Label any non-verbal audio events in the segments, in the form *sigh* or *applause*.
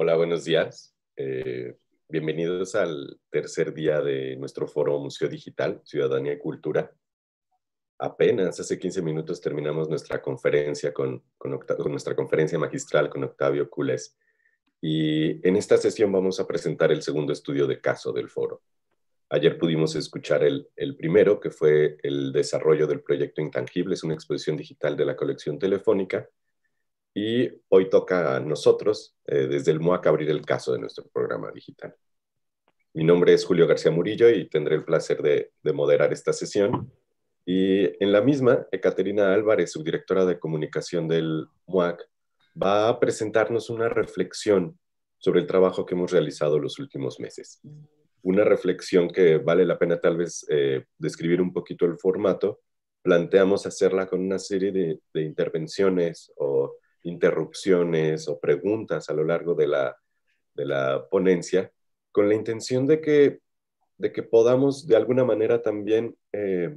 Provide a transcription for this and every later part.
Hola, buenos días. Eh, bienvenidos al tercer día de nuestro foro Museo Digital, Ciudadanía y Cultura. Apenas hace 15 minutos terminamos nuestra conferencia, con, nuestra conferencia magistral con Octavio Cules. Y en esta sesión vamos a presentar el segundo estudio de caso del foro. Ayer pudimos escuchar el, el, primero, que fue el desarrollo del proyecto Intangible, es una exposición digital de la colección telefónica, y hoy toca a nosotros, eh, desde el MOAC, abrir el caso de nuestro programa digital. Mi nombre es Julio García Murillo y tendré el placer de, moderar esta sesión. Y en la misma, Ecaterina Álvarez, subdirectora de comunicación del MUAC, va a presentarnos una reflexión sobre el trabajo que hemos realizado los últimos meses. Una reflexión que vale la pena tal vez eh, describir un poquito el formato. Planteamos hacerla con una serie de, de intervenciones o interrupciones o preguntas a lo largo de la, ponencia, con la intención de que, de que podamos de alguna manera también eh,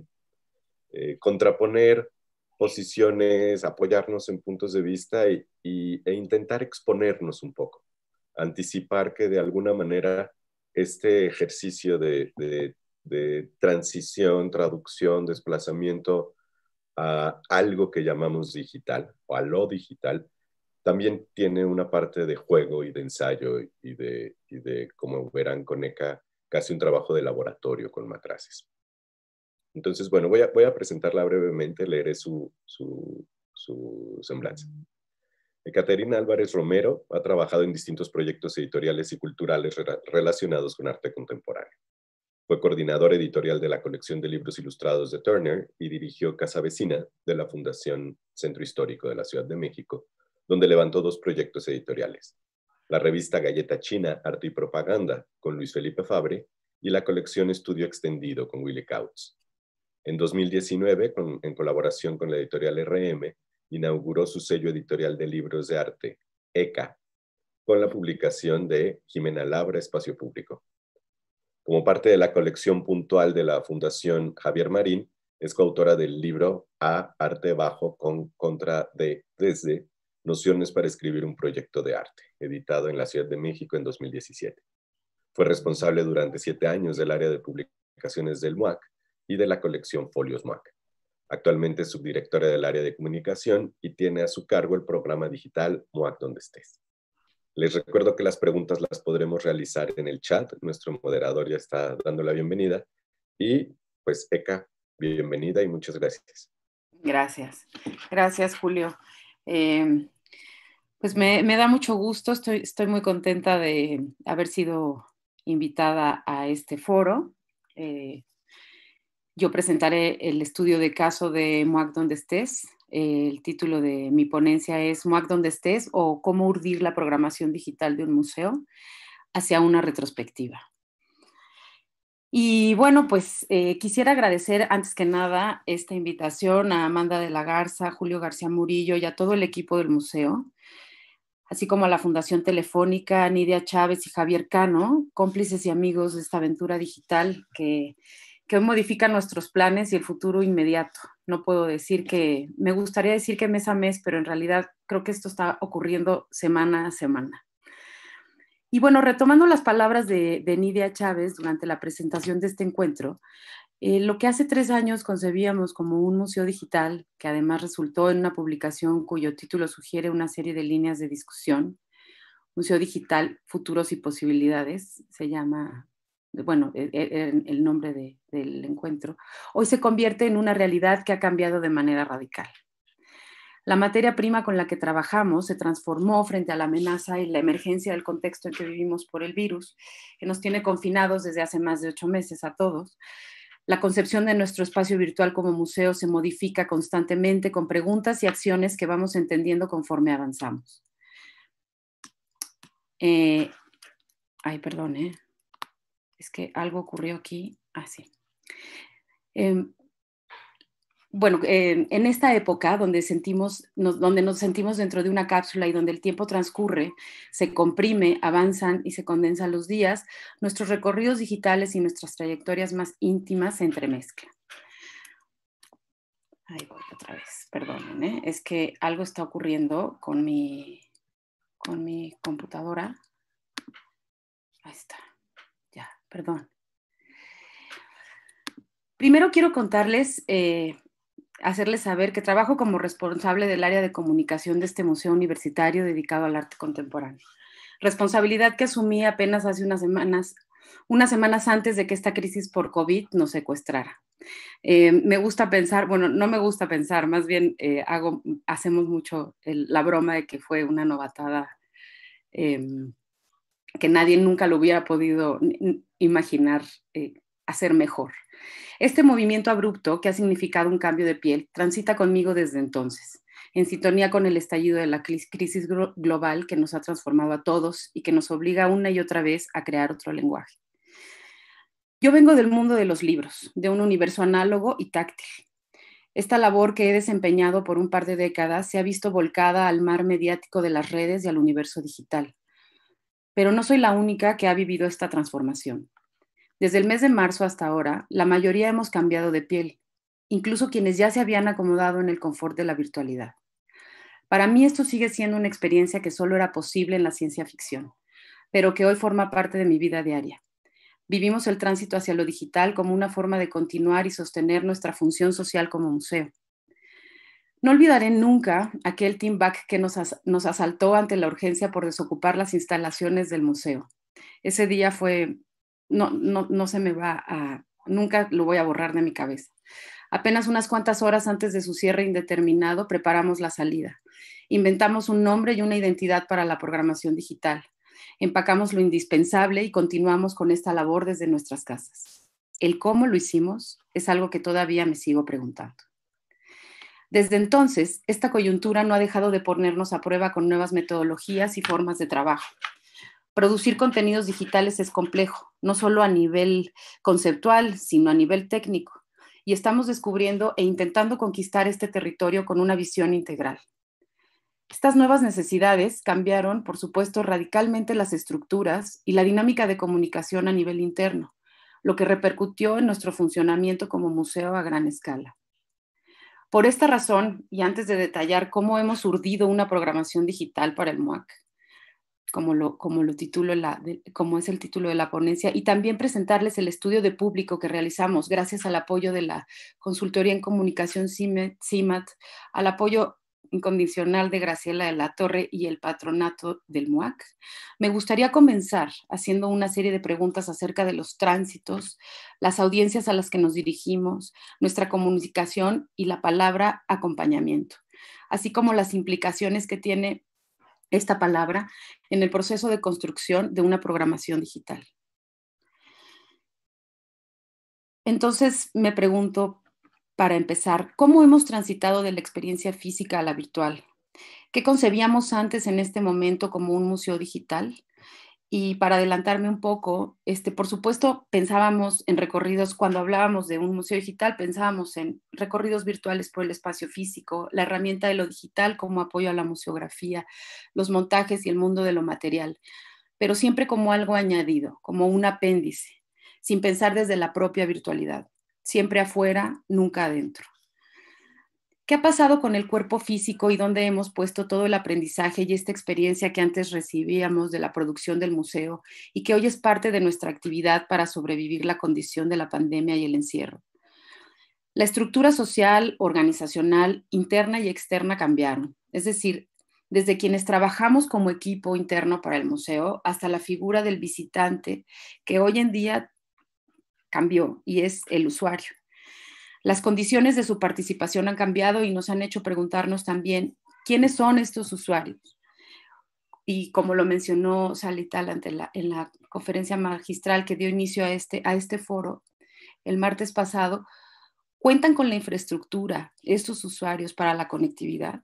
eh, contraponer posiciones, apoyarnos en puntos de vista y, e intentar exponernos un poco, anticipar que de alguna manera este ejercicio de transición, traducción, desplazamiento a algo que llamamos digital o a lo digital, también tiene una parte de juego y de ensayo y de, como verán, con ECA, casi un trabajo de laboratorio con Matraces. Entonces, bueno, voy a, presentarla brevemente, leeré su, su, su semblanza. Caterina Álvarez Romero ha trabajado en distintos proyectos editoriales y culturales relacionados con arte contemporáneo. Fue coordinador editorial de la colección de libros ilustrados de Turner y dirigió Casa Vecina de la Fundación Centro Histórico de la Ciudad de México, donde levantó dos proyectos editoriales. La revista Galleta China, Arte y Propaganda, con Luis Felipe Fabre, y la colección Estudio Extendido, con Willy Kautz. En 2019, en colaboración con la editorial RM, inauguró su sello editorial de libros de arte, ECA, con la publicación de Jimena Labra, Espacio Público. Como parte de la colección puntual de la Fundación Javier Marín, es coautora del libro A Arte Bajo con Contra de Desde Nociones para escribir un proyecto de arte, editado en la Ciudad de México en 2017. Fue responsable durante siete años del área de publicaciones del MUAC y de la colección Folios MUAC. Actualmente es subdirectora del área de comunicación y tiene a su cargo el programa digital MUAC Donde Estés. Les recuerdo que las preguntas las podremos realizar en el chat. Nuestro moderador ya está dando la bienvenida. Y pues, Eka, bienvenida y muchas gracias. Gracias. Gracias, Julio. Em, pues me, da mucho gusto, estoy, muy contenta de haber sido invitada a este foro. Eh, yo presentaré el estudio de caso de MUAC donde estés, el título de mi ponencia es mac donde estés o cómo urdir la programación digital de un museo hacia una retrospectiva. Y bueno, pues eh, quisiera agradecer antes que nada esta invitación a Amanda de la Garza, Julio García Murillo y a todo el equipo del museo, así como a la Fundación Telefónica, Nidia Chávez y Javier Cano, cómplices y amigos de esta aventura digital que que hoy nuestros planes y el futuro inmediato. No puedo decir que, me gustaría decir que mes a mes, pero en realidad creo que esto está ocurriendo semana a semana. Y bueno, retomando las palabras de, Nidia Chávez durante la presentación de este encuentro, eh, lo que hace tres años concebíamos como un museo digital, que además resultó en una publicación cuyo título sugiere una serie de líneas de discusión, Museo Digital, Futuros y Posibilidades, se llama bueno, e, e, el nombre del encuentro, hoy se convierte en una realidad que ha cambiado de manera radical. La materia prima con la que trabajamos se transformó frente a la amenaza y la emergencia del contexto en que vivimos por el virus, que nos tiene confinados desde hace más de ocho meses a todos. La concepción de nuestro espacio virtual como museo se modifica constantemente con preguntas y acciones que vamos entendiendo conforme avanzamos. Eh, ay, perdón, ¿eh? es que algo ocurrió aquí así. Em, bueno, eh, en esta época donde, sentimos, nos, donde nos sentimos dentro de una cápsula y donde el tiempo transcurre, se comprime, avanzan y se condensan los días, nuestros recorridos digitales y nuestras trayectorias más íntimas se entremezclan. Ahí voy otra vez, perdonen, ¿eh? es que algo está ocurriendo con mi, con mi computadora. Ahí está perdón. Primero quiero contarles, eh, hacerles saber que trabajo como responsable del área de comunicación de este museo universitario dedicado al arte contemporáneo. Responsabilidad que asumí apenas hace unas semanas, unas semanas antes de que esta crisis por COVID nos secuestrara. Eh, me gusta pensar, bueno, no me gusta pensar, más bien eh, hago, hacemos mucho la broma de que fue una novatada em, que nadie nunca lo hubiera podido, imaginar eh, hacer mejor. Este movimiento abrupto que ha significado un cambio de piel transita conmigo desde entonces, en sintonía con el estallido de la crisis global que nos ha transformado a todos y que nos obliga una y otra vez a crear otro lenguaje. Yo vengo del mundo de los libros, de un universo análogo y táctil. Esta labor que he desempeñado por un par de décadas se ha visto volcada al mar mediático de las redes y al universo digital pero no soy la única que ha vivido esta transformación. Desde el mes de marzo hasta ahora, la mayoría hemos cambiado de piel, incluso quienes ya se habían acomodado en el confort de la virtualidad. Para mí esto sigue siendo una experiencia que solo era posible en la ciencia ficción, pero que hoy forma parte de mi vida diaria. Vivimos el tránsito hacia lo digital como una forma de continuar y sostener nuestra función social como museo no olvidaré nunca aquel team back que nos, nos asaltó ante la urgencia por desocupar las instalaciones del museo. Ese día fue, no, no, no se me va a, nunca lo voy a borrar de mi cabeza. Apenas unas cuantas horas antes de su cierre indeterminado preparamos la salida. Inventamos un nombre y una identidad para la programación digital. Empacamos lo indispensable y continuamos con esta labor desde nuestras casas. El cómo lo hicimos es algo que todavía me sigo preguntando. Desde entonces, esta coyuntura no ha dejado de ponernos a prueba con nuevas metodologías y formas de trabajo. Producir contenidos digitales es complejo, no solo a nivel conceptual, sino a nivel técnico, y estamos descubriendo e intentando conquistar este territorio con una visión integral. Estas nuevas necesidades cambiaron, por supuesto, radicalmente las estructuras y la dinámica de comunicación a nivel interno, lo que repercutió en nuestro funcionamiento como museo a gran escala. Por esta razón, y antes de detallar cómo hemos urdido una programación digital para el MOAC, como lo, como lo la, como es el título de la ponencia, y también presentarles el estudio de público que realizamos gracias al apoyo de la consultoría en comunicación CIMAT, al apoyo incondicional de Graciela de la Torre y el patronato del MUAC, me gustaría comenzar haciendo una serie de preguntas acerca de los tránsitos, las audiencias a las que nos dirigimos, nuestra comunicación y la palabra acompañamiento, así como las implicaciones que tiene esta palabra en el proceso de construcción de una programación digital. Entonces me pregunto, para empezar, ¿cómo hemos transitado de la experiencia física a la virtual? ¿Qué concebíamos antes en este momento como un museo digital? Y para adelantarme un poco, este, por supuesto, pensábamos en recorridos, cuando hablábamos de un museo digital, pensábamos en recorridos virtuales por el espacio físico, la herramienta de lo digital como apoyo a la museografía, los montajes y el mundo de lo material, pero siempre como algo añadido, como un apéndice, sin pensar desde la propia virtualidad siempre afuera, nunca adentro. ¿Qué ha pasado con el cuerpo físico y dónde hemos puesto todo el aprendizaje y esta experiencia que antes recibíamos de la producción del museo y que hoy es parte de nuestra actividad para sobrevivir la condición de la pandemia y el encierro? La estructura social, organizacional, interna y externa cambiaron. Es decir, desde quienes trabajamos como equipo interno para el museo hasta la figura del visitante, que hoy en día cambió y es el usuario. Las condiciones de su participación han cambiado y nos han hecho preguntarnos también quiénes son estos usuarios. Y como lo mencionó Salital ante en la conferencia magistral que dio inicio este, a este foro el martes pasado, ¿cuentan con la infraestructura estos usuarios para la conectividad?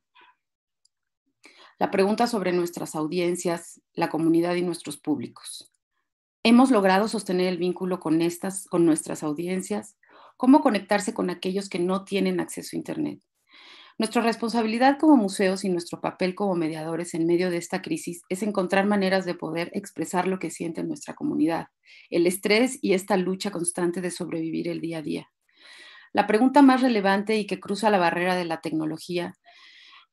La pregunta sobre nuestras audiencias, la comunidad y nuestros públicos. Hemos logrado sostener el vínculo con estas, con nuestras audiencias, cómo conectarse con aquellos que no tienen acceso a Internet. Nuestra responsabilidad como museos y nuestro papel como mediadores en medio de esta crisis es encontrar maneras de poder expresar lo que siente nuestra comunidad, el estrés y esta lucha constante de sobrevivir el día a día. La pregunta más relevante y que cruza la barrera de la tecnología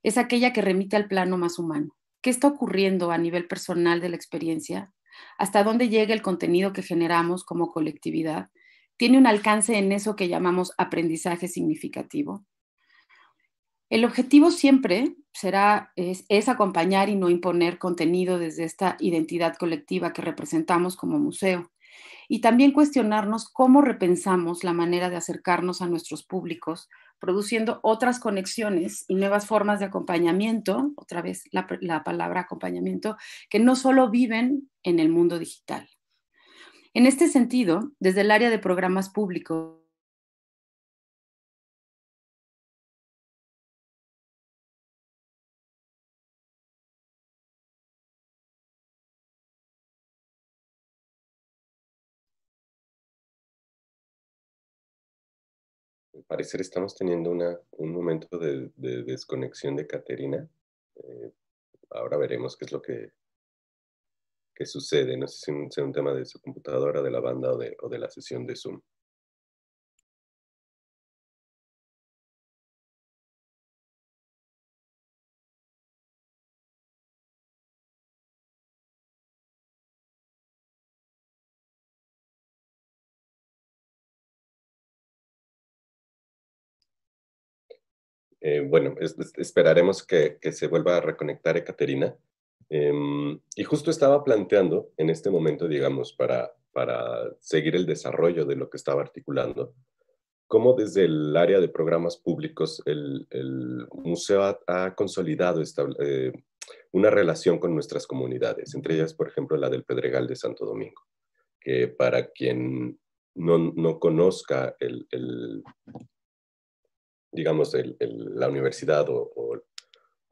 es aquella que remite al plano más humano. ¿Qué está ocurriendo a nivel personal de la experiencia hasta dónde llega el contenido que generamos como colectividad, tiene un alcance en eso que llamamos aprendizaje significativo. El objetivo siempre será es, acompañar y no imponer contenido desde esta identidad colectiva que representamos como museo y también cuestionarnos cómo repensamos la manera de acercarnos a nuestros públicos produciendo otras conexiones y nuevas formas de acompañamiento, otra vez la, palabra acompañamiento, que no solo viven en el mundo digital. En este sentido, desde el área de programas públicos, parecer estamos teniendo una, un momento de, desconexión de Caterina. Eh, ahora veremos qué es lo que, que sucede. No sé si sea un tema de su computadora, de la banda o de, o de la sesión de Zoom. Eh, bueno, esperaremos que, se vuelva a reconectar Ekaterina. Em, y justo estaba planteando en este momento, digamos, para, para seguir el desarrollo de lo que estaba articulando, cómo desde el área de programas públicos el, museo ha, consolidado esta, eh, una relación con nuestras comunidades, entre ellas, por ejemplo, la del Pedregal de Santo Domingo, que para quien no, no conozca el, digamos, la universidad o,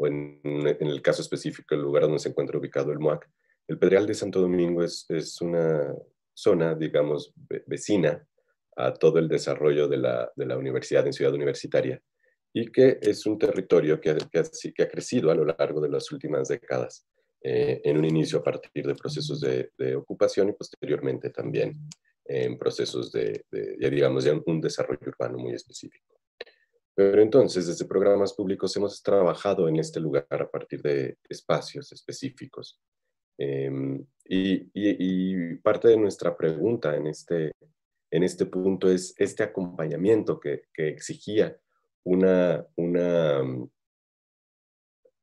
en, el caso específico el lugar donde se encuentra ubicado el MOAC, el Pedregal de Santo Domingo es, una zona, digamos, vecina a todo el desarrollo de la, universidad en Ciudad Universitaria y que es un territorio que, que, ha, que ha, crecido a lo largo de las últimas décadas, eh, en un inicio a partir de procesos de, ocupación y posteriormente también en procesos de, de, digamos, ya un desarrollo urbano muy específico. Pero entonces, desde programas públicos hemos trabajado en este lugar a partir de espacios específicos. Em, y, parte de nuestra pregunta en este, en este punto es este acompañamiento que, exigía una, una, mm,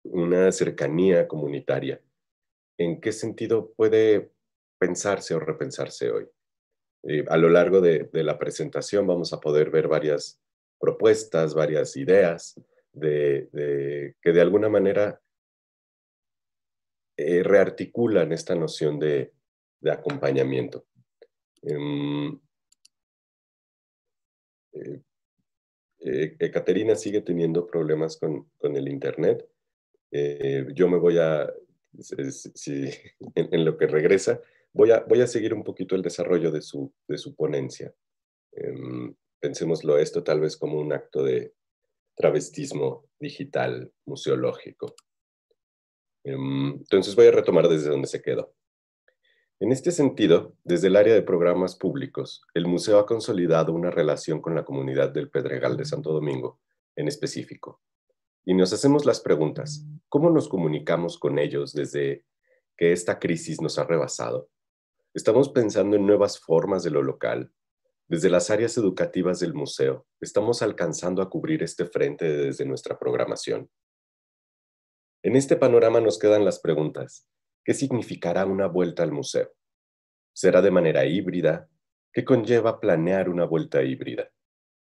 una cercanía comunitaria. ¿En qué sentido puede pensarse o repensarse hoy? Eh, a lo largo de, la presentación vamos a poder ver varias, propuestas, varias ideas, de, que de alguna manera eh, rearticulan esta noción de, acompañamiento. Caterina em, eh, eh, sigue teniendo problemas con, el Internet. yo me voy a, en, lo que regresa, voy a, voy a seguir un poquito el desarrollo de su, de su ponencia. Em, Pensemoslo esto tal vez como un acto de travestismo digital museológico. Em, entonces voy a retomar desde donde se quedó. En este sentido, desde el área de programas públicos, el museo ha consolidado una relación con la comunidad del Pedregal de Santo Domingo, en específico. Y nos hacemos las preguntas, ¿cómo nos comunicamos con ellos desde que esta crisis nos ha rebasado? ¿Estamos pensando en nuevas formas de lo local, desde las áreas educativas del museo, estamos alcanzando a cubrir este frente desde nuestra programación. En este panorama nos quedan las preguntas. ¿Qué significará una vuelta al museo? ¿Será de manera híbrida? ¿Qué conlleva planear una vuelta híbrida?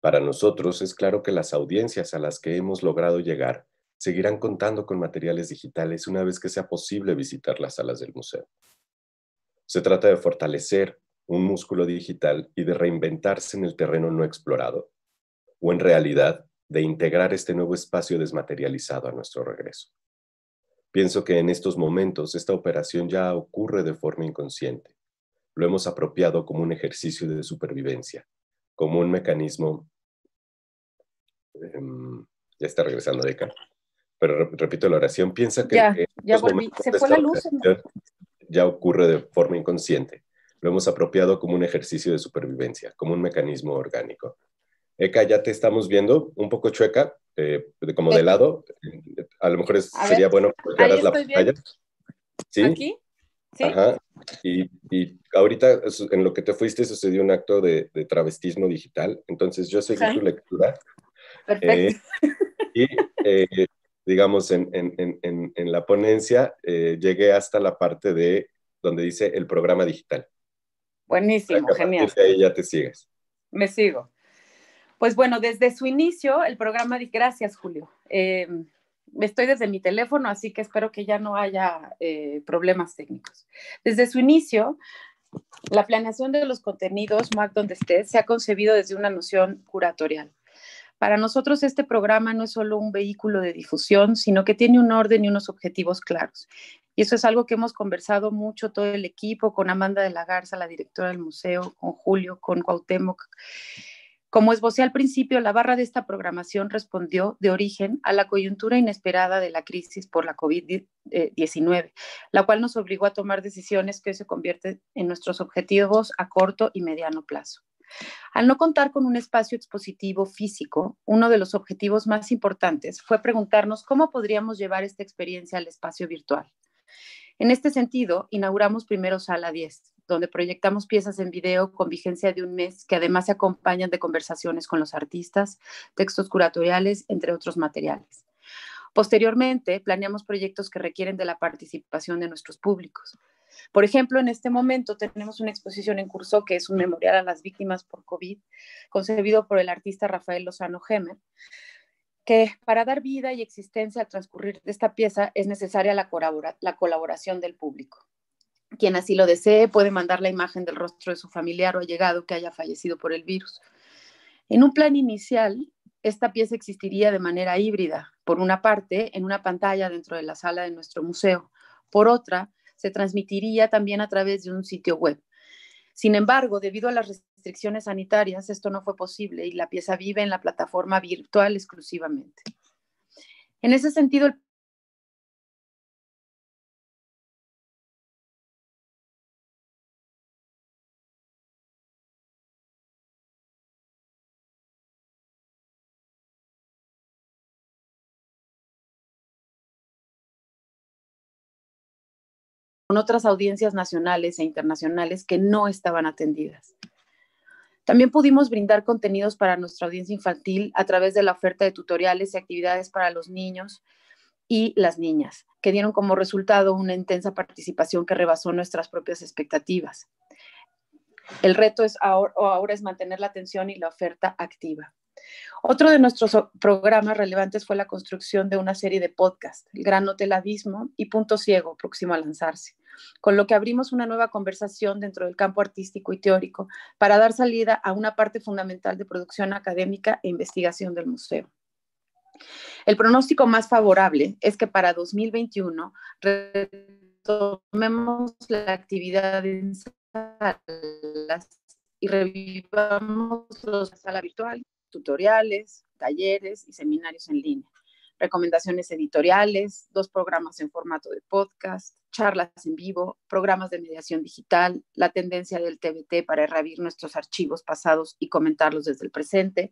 Para nosotros es claro que las audiencias a las que hemos logrado llegar seguirán contando con materiales digitales una vez que sea posible visitar las salas del museo. Se trata de fortalecer un músculo digital y de reinventarse en el terreno no explorado, o en realidad de integrar este nuevo espacio desmaterializado a nuestro regreso. Pienso que en estos momentos esta operación ya ocurre de forma inconsciente. Lo hemos apropiado como un ejercicio de supervivencia, como un mecanismo... Em, ya está regresando de Pero repito la oración, piensa que... Ya, ya Ya ocurre de forma inconsciente lo hemos apropiado como un ejercicio de supervivencia, como un mecanismo orgánico. Eka, ya te estamos viendo un poco chueca, eh, como de lado. A lo mejor sería bueno que la pantalla. ¿Sí? ¿Aquí? Ajá. Y, ahorita en lo que te fuiste sucedió un acto de, travestismo digital. Entonces yo seguí tu lectura. Perfecto. Eh, y eh, digamos, en, en, la ponencia llegué hasta la parte de donde dice el programa digital. Buenísimo, genial. Ahí ya te sigues. Me sigo. Pues bueno, desde su inicio, el programa, gracias Julio. Eh, estoy desde mi teléfono, así que espero que ya no haya eh, problemas técnicos. Desde su inicio, la planeación de los contenidos, Mac donde estés, se ha concebido desde una noción curatorial. Para nosotros este programa no es solo un vehículo de difusión, sino que tiene un orden y unos objetivos claros. Y eso es algo que hemos conversado mucho todo el equipo, con Amanda de la Garza, la directora del museo, con Julio, con Cuauhtémoc. Como esbocé al principio, la barra de esta programación respondió de origen a la coyuntura inesperada de la crisis por la COVID-19, la cual nos obligó a tomar decisiones que se convierten en nuestros objetivos a corto y mediano plazo. Al no contar con un espacio expositivo físico, uno de los objetivos más importantes fue preguntarnos cómo podríamos llevar esta experiencia al espacio virtual. En este sentido, inauguramos primero Sala 10, donde proyectamos piezas en video con vigencia de un mes que además se acompañan de conversaciones con los artistas, textos curatoriales, entre otros materiales. Posteriormente, planeamos proyectos que requieren de la participación de nuestros públicos. Por ejemplo, en este momento tenemos una exposición en curso que es un memorial a las víctimas por COVID, concebido por el artista Rafael Lozano Gemer, que para dar vida y existencia al transcurrir de esta pieza es necesaria la, la colaboración del público. Quien así lo desee puede mandar la imagen del rostro de su familiar o allegado que haya fallecido por el virus. En un plan inicial, esta pieza existiría de manera híbrida, por una parte en una pantalla dentro de la sala de nuestro museo, por otra se transmitiría también a través de un sitio web. Sin embargo, debido a las restricciones sanitarias, esto no fue posible y la pieza vive en la plataforma virtual exclusivamente. En ese sentido, el otras audiencias nacionales e internacionales que no estaban atendidas. También pudimos brindar contenidos para nuestra audiencia infantil a través de la oferta de tutoriales y actividades para los niños y las niñas, que dieron como resultado una intensa participación que rebasó nuestras propias expectativas. El reto es ahora, es mantener la atención y la oferta activa. Otro de nuestros programas relevantes fue la construcción de una serie de podcasts, El Gran Hotel Abismo y Punto Ciego, próximo a lanzarse, con lo que abrimos una nueva conversación dentro del campo artístico y teórico para dar salida a una parte fundamental de producción académica e investigación del museo. El pronóstico más favorable es que para 2021 retomemos la actividad en salas y revivamos la sala virtual, tutoriales, talleres y seminarios en línea recomendaciones editoriales, dos programas en formato de podcast, charlas en vivo, programas de mediación digital, la tendencia del TBT para revivir nuestros archivos pasados y comentarlos desde el presente,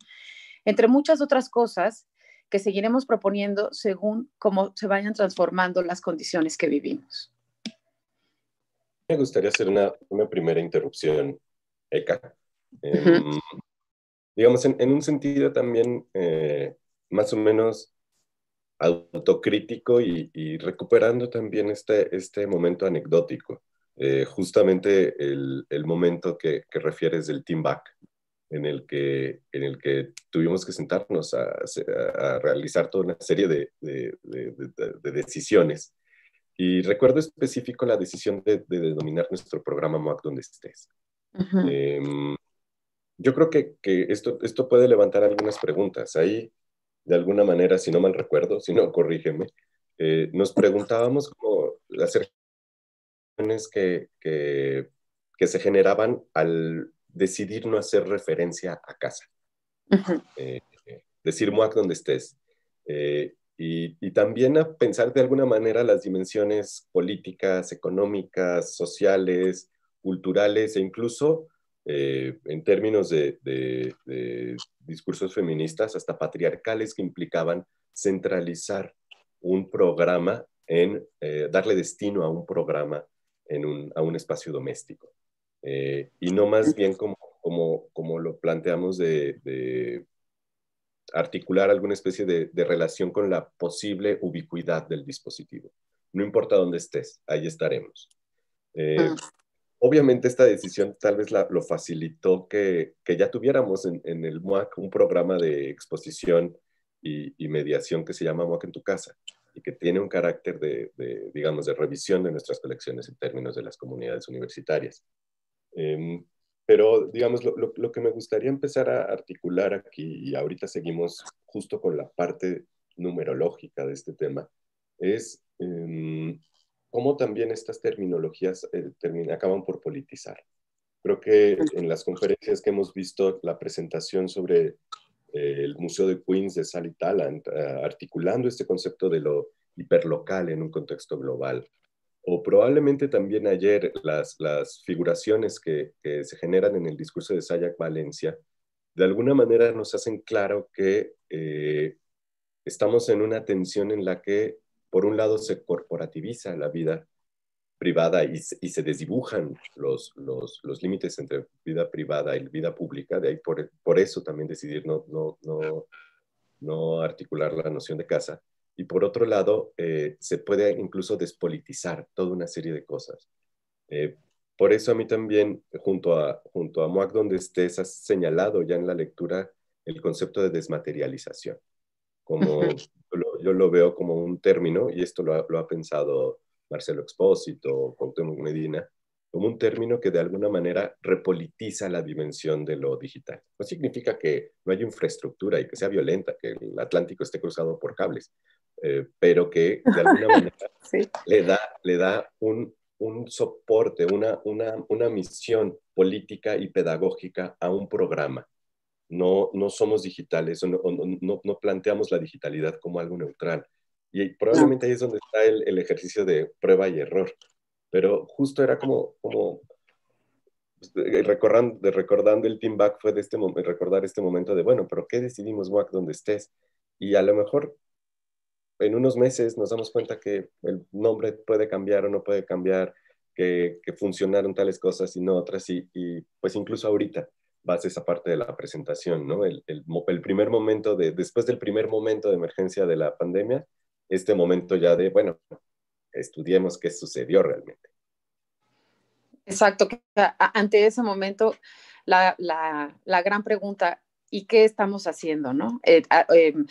entre muchas otras cosas que seguiremos proponiendo según cómo se vayan transformando las condiciones que vivimos. Me gustaría hacer una, primera interrupción, Eka. Em, digamos, en, un sentido también eh, más o menos autocrítico y, recuperando también este, este momento anecdótico, eh, justamente el, momento que, que, refieres del team back, en el que, en el que tuvimos que sentarnos a, realizar toda una serie de, decisiones. Y recuerdo específico la decisión de, denominar nuestro programa MOAC donde estés. Em, yo creo que, que, esto, esto puede levantar algunas preguntas. Ahí de alguna manera, si no mal recuerdo, si no, *laughs* corrígeme, eh, nos preguntábamos como las emociones que, que, se generaban al decidir no hacer referencia a casa. Eh, eh, decir MUAC donde estés. y, y, también a pensar de alguna manera las dimensiones políticas, económicas, sociales, culturales e incluso eh, en términos de, discursos feministas, hasta patriarcales, que implicaban centralizar un programa en eh, darle destino a un programa en un, a un espacio doméstico. Eh, y no más bien como, como, como lo planteamos de, articular alguna especie de relación con la posible ubicuidad del dispositivo. No importa dónde estés, ahí estaremos. Eh, mm. Obviamente esta decisión tal vez la, lo facilitó que, ya tuviéramos en, el MUAC un programa de exposición y, mediación que se llama MOAC en tu casa y que tiene un carácter de, digamos, de revisión de nuestras colecciones en términos de las comunidades universitarias. Em, pero, digamos, lo, que me gustaría empezar a articular aquí, y ahorita seguimos justo con la parte numerológica de este tema, es em, cómo también estas terminologías eh, acaban por politizar. Creo que en las conferencias que hemos visto, la presentación sobre eh, el Museo de Queens de Sally Talent, ah, articulando este concepto de lo hiperlocal en un contexto global, o probablemente también ayer las, figuraciones que, se generan en el discurso de Sayak Valencia, de alguna manera nos hacen claro que eh, estamos en una tensión en la que por un lado se corporativiza la vida privada y, se desdibujan los, los, límites entre vida privada y vida pública, de ahí por, eso también decidir no, no, no, articular la noción de casa, y por otro lado eh, se puede incluso despolitizar toda una serie de cosas. Eh, por eso a mí también, junto a, junto a MOAC, donde estés, has señalado ya en la lectura el concepto de desmaterialización, como lo yo lo veo como un término, y esto lo ha, pensado Marcelo Expósito, Cuauhtémoc Medina, como un término que de alguna manera repolitiza la dimensión de lo digital. No significa que no haya infraestructura y que sea violenta, que el Atlántico esté cruzado por cables, eh, pero que de alguna *laughs* manera le, da, le da un, soporte, una, una, una misión política y pedagógica a un programa no, no somos digitales, no, no, planteamos la digitalidad como algo neutral. Y probablemente ahí es donde está el, ejercicio de prueba y error. Pero justo era como, como pues, recordando, recordando el team back fue de este recordar este momento de, bueno, pero ¿qué decidimos, WAC, donde estés? Y a lo mejor en unos meses nos damos cuenta que el nombre puede cambiar o no puede cambiar, que, funcionaron tales cosas y no otras, y, y pues incluso ahorita vas a esa parte de la presentación, ¿no? El, el, primer momento de, después del primer momento de emergencia de la pandemia, este momento ya de, bueno, estudiemos qué sucedió realmente. Exacto, ante ese momento, la, la, la gran pregunta, ¿y qué estamos haciendo, no? Eh, em,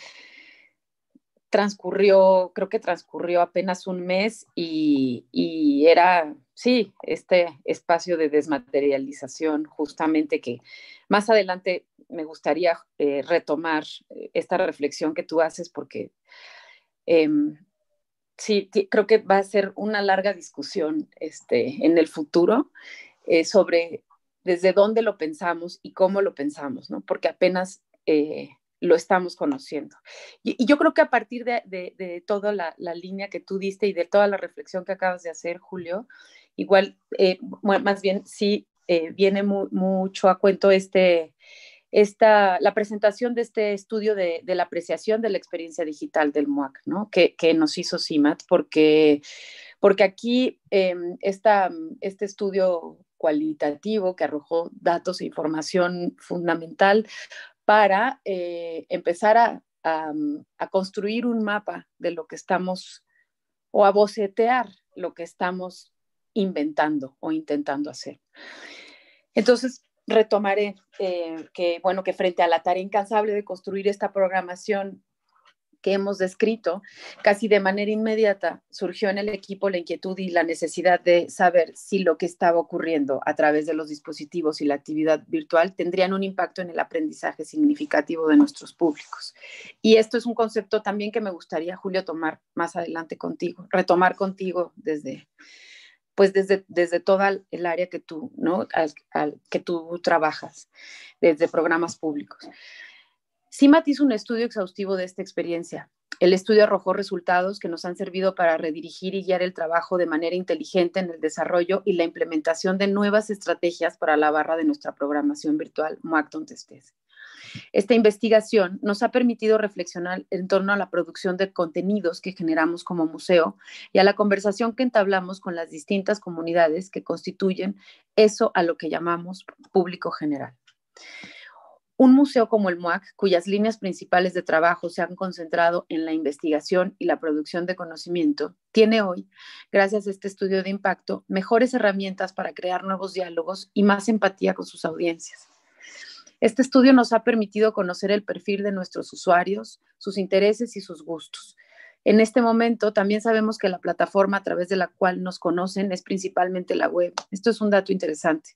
transcurrió, creo que transcurrió apenas un mes y, y era sí, este espacio de desmaterialización, justamente que más adelante me gustaría eh, retomar eh, esta reflexión que tú haces porque em, sí, creo que va a ser una larga discusión este, en el futuro eh, sobre desde dónde lo pensamos y cómo lo pensamos, ¿no? Porque apenas lo estamos conociendo. Y, yo creo que a partir de, toda la, línea que tú diste y de toda la reflexión que acabas de hacer, Julio, igual, eh, más bien sí eh, viene mucho a cuento este, esta, la presentación de este estudio de, la apreciación de la experiencia digital del MOAC, ¿no? que, nos hizo CIMAT, porque, porque aquí eh, este estudio cualitativo que arrojó datos e información fundamental para eh, empezar a, construir un mapa de lo que estamos o a bocetear lo que estamos inventando o intentando hacer. Entonces, retomaré eh, que, bueno, que frente a la tarea incansable de construir esta programación que hemos descrito, casi de manera inmediata surgió en el equipo la inquietud y la necesidad de saber si lo que estaba ocurriendo a través de los dispositivos y la actividad virtual tendrían un impacto en el aprendizaje significativo de nuestros públicos. Y esto es un concepto también que me gustaría, Julio, tomar más adelante contigo, retomar contigo desde, pues desde, desde toda el área que tú, ¿no? Al, que tú trabajas, desde programas públicos. CIMAT hizo un estudio exhaustivo de esta experiencia. El estudio arrojó resultados que nos han servido para redirigir y guiar el trabajo de manera inteligente en el desarrollo y la implementación de nuevas estrategias para la barra de nuestra programación virtual Moacton Testes. Esta investigación nos ha permitido reflexionar en torno a la producción de contenidos que generamos como museo y a la conversación que entablamos con las distintas comunidades que constituyen eso a lo que llamamos público general. Un museo como el MUAC, cuyas líneas principales de trabajo se han concentrado en la investigación y la producción de conocimiento, tiene hoy, gracias a este estudio de impacto, mejores herramientas para crear nuevos diálogos y más empatía con sus audiencias. Este estudio nos ha permitido conocer el perfil de nuestros usuarios, sus intereses y sus gustos. En este momento también sabemos que la plataforma a través de la cual nos conocen es principalmente la web. Esto es un dato interesante.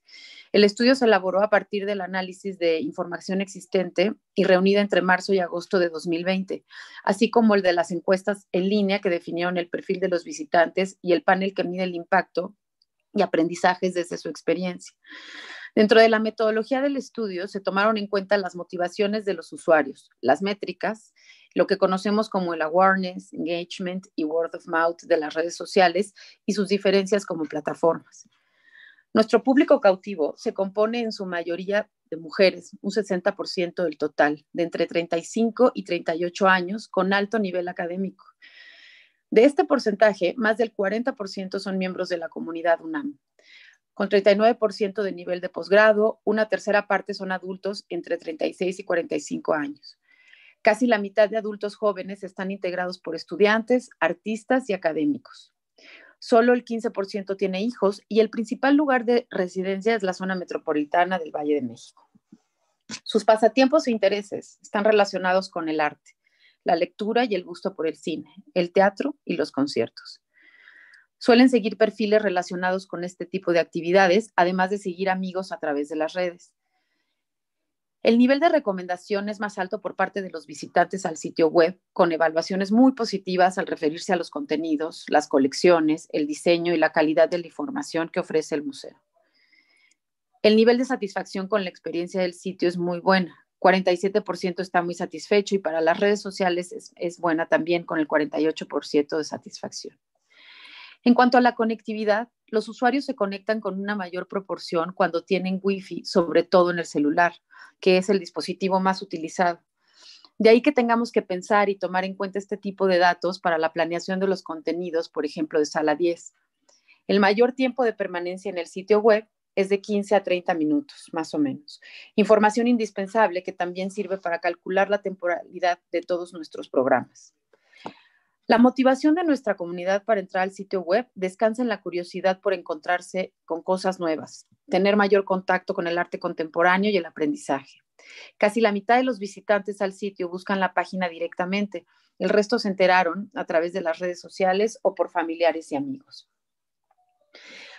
El estudio se elaboró a partir del análisis de información existente y reunida entre marzo y agosto de 2020, así como el de las encuestas en línea que definieron el perfil de los visitantes y el panel que mide el impacto y aprendizajes desde su experiencia. Dentro de la metodología del estudio se tomaron en cuenta las motivaciones de los usuarios, las métricas, lo que conocemos como el awareness, engagement y word of mouth de las redes sociales y sus diferencias como plataformas. Nuestro público cautivo se compone en su mayoría de mujeres, un 60% del total, de entre 35 y 38 años, con alto nivel académico. De este porcentaje, más del 40% son miembros de la comunidad UNAM con 39% de nivel de posgrado, una tercera parte son adultos entre 36 y 45 años. Casi la mitad de adultos jóvenes están integrados por estudiantes, artistas y académicos. Solo el 15% tiene hijos y el principal lugar de residencia es la zona metropolitana del Valle de México. Sus pasatiempos e intereses están relacionados con el arte, la lectura y el gusto por el cine, el teatro y los conciertos. Suelen seguir perfiles relacionados con este tipo de actividades, además de seguir amigos a través de las redes. El nivel de recomendación es más alto por parte de los visitantes al sitio web, con evaluaciones muy positivas al referirse a los contenidos, las colecciones, el diseño y la calidad de la información que ofrece el museo. El nivel de satisfacción con la experiencia del sitio es muy buena. 47% está muy satisfecho y para las redes sociales es, es buena también con el 48% de satisfacción. En cuanto a la conectividad, los usuarios se conectan con una mayor proporción cuando tienen Wi-Fi, sobre todo en el celular, que es el dispositivo más utilizado. De ahí que tengamos que pensar y tomar en cuenta este tipo de datos para la planeación de los contenidos, por ejemplo, de sala 10. El mayor tiempo de permanencia en el sitio web es de 15 a 30 minutos, más o menos. Información indispensable que también sirve para calcular la temporalidad de todos nuestros programas. La motivación de nuestra comunidad para entrar al sitio web descansa en la curiosidad por encontrarse con cosas nuevas, tener mayor contacto con el arte contemporáneo y el aprendizaje. Casi la mitad de los visitantes al sitio buscan la página directamente, el resto se enteraron a través de las redes sociales o por familiares y amigos.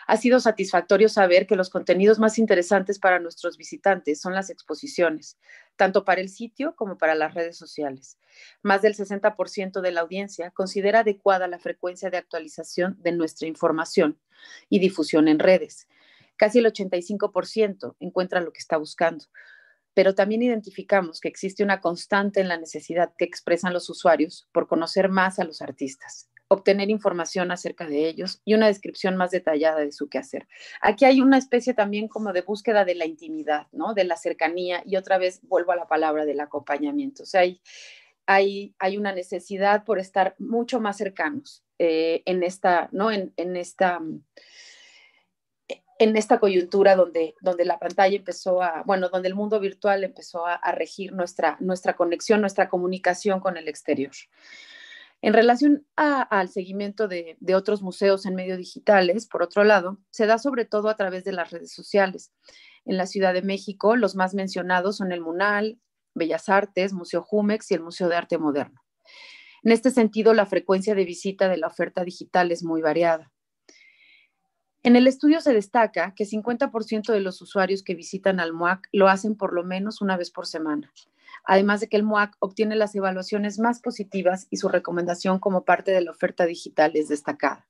Ha sido satisfactorio saber que los contenidos más interesantes para nuestros visitantes son las exposiciones, tanto para el sitio como para las redes sociales. Más del 60% de la audiencia considera adecuada la frecuencia de actualización de nuestra información y difusión en redes. Casi el 85% encuentra lo que está buscando, pero también identificamos que existe una constante en la necesidad que expresan los usuarios por conocer más a los artistas obtener información acerca de ellos y una descripción más detallada de su quehacer. Aquí hay una especie también como de búsqueda de la intimidad, ¿no? De la cercanía y otra vez vuelvo a la palabra del acompañamiento. O sea, hay, hay, una necesidad por estar mucho más cercanos eh, en esta, En, esta mm, en esta coyuntura donde, donde la pantalla empezó a, bueno, donde el mundo virtual empezó a, regir nuestra, nuestra conexión, nuestra comunicación con el exterior. En relación al seguimiento de, de, otros museos en medios digitales, por otro lado, se da sobre todo a través de las redes sociales. En la Ciudad de México, los más mencionados son el MUNAL, Bellas Artes, Museo Jumex y el Museo de Arte Moderno. En este sentido, la frecuencia de visita de la oferta digital es muy variada. En el estudio se destaca que 50% de los usuarios que visitan al MUAC lo hacen por lo menos una vez por semana además de que el MOAC obtiene las evaluaciones más positivas y su recomendación como parte de la oferta digital es destacada.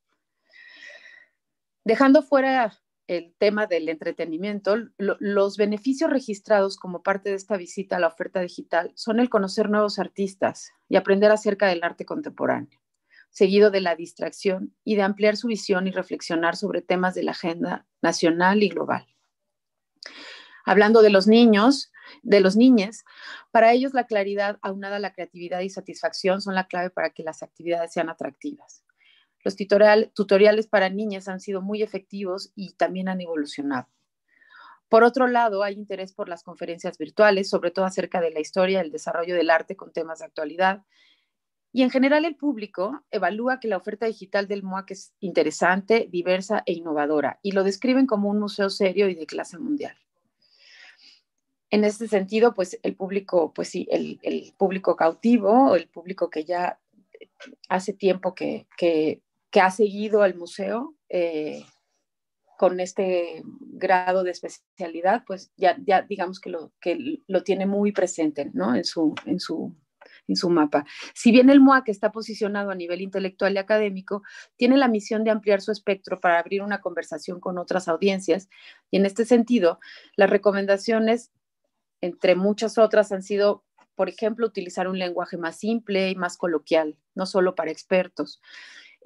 Dejando fuera el tema del entretenimiento, los beneficios registrados como parte de esta visita a la oferta digital son el conocer nuevos artistas y aprender acerca del arte contemporáneo, seguido de la distracción y de ampliar su visión y reflexionar sobre temas de la agenda nacional y global hablando de los niños, de los niñes, para ellos la claridad aunada a la creatividad y satisfacción son la clave para que las actividades sean atractivas. Los tutoriales para niñas han sido muy efectivos y también han evolucionado. Por otro lado, hay interés por las conferencias virtuales, sobre todo acerca de la historia, el desarrollo del arte con temas de actualidad. Y en general el público evalúa que la oferta digital del MOAC es interesante, diversa e innovadora y lo describen como un museo serio y de clase mundial en este sentido, pues el público, pues sí, el, el público cautivo, el público que ya hace tiempo que, que, ha seguido al museo eh, con este grado de especialidad, pues ya, ya digamos que lo, que lo tiene muy presente ¿no? en, su, en, su, en su mapa. Si bien el que está posicionado a nivel intelectual y académico, tiene la misión de ampliar su espectro para abrir una conversación con otras audiencias y en este sentido, las recomendaciones entre muchas otras, han sido, por ejemplo, utilizar un lenguaje más simple y más coloquial, no solo para expertos.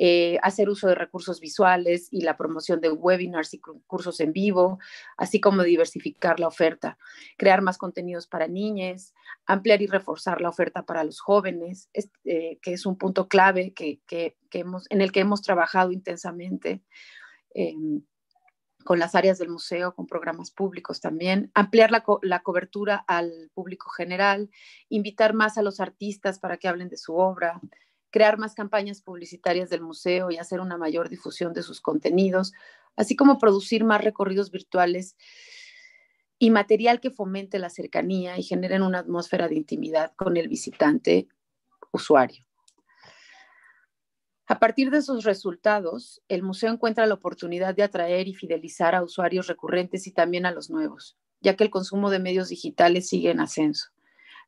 Eh, hacer uso de recursos visuales y la promoción de webinars y cursos en vivo, así como diversificar la oferta, crear más contenidos para niñas, ampliar y reforzar la oferta para los jóvenes, eh, que es un punto clave que, hemos, en el que hemos trabajado intensamente. Em, con las áreas del museo, con programas públicos también, ampliar la, la, cobertura al público general, invitar más a los artistas para que hablen de su obra, crear más campañas publicitarias del museo y hacer una mayor difusión de sus contenidos, así como producir más recorridos virtuales y material que fomente la cercanía y generen una atmósfera de intimidad con el visitante usuario. A partir de esos resultados, el museo encuentra la oportunidad de atraer y fidelizar a usuarios recurrentes y también a los nuevos, ya que el consumo de medios digitales sigue en ascenso.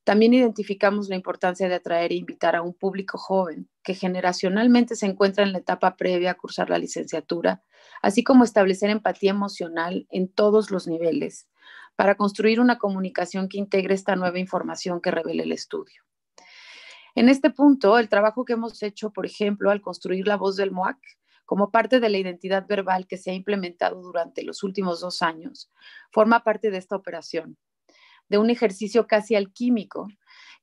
También identificamos la importancia de atraer e invitar a un público joven que generacionalmente se encuentra en la etapa previa a cursar la licenciatura, así como establecer empatía emocional en todos los niveles para construir una comunicación que integre esta nueva información que revela el estudio. En este punto, el trabajo que hemos hecho, por ejemplo, al construir la voz del MOAC, como parte de la identidad verbal que se ha implementado durante los últimos dos años, forma parte de esta operación, de un ejercicio casi alquímico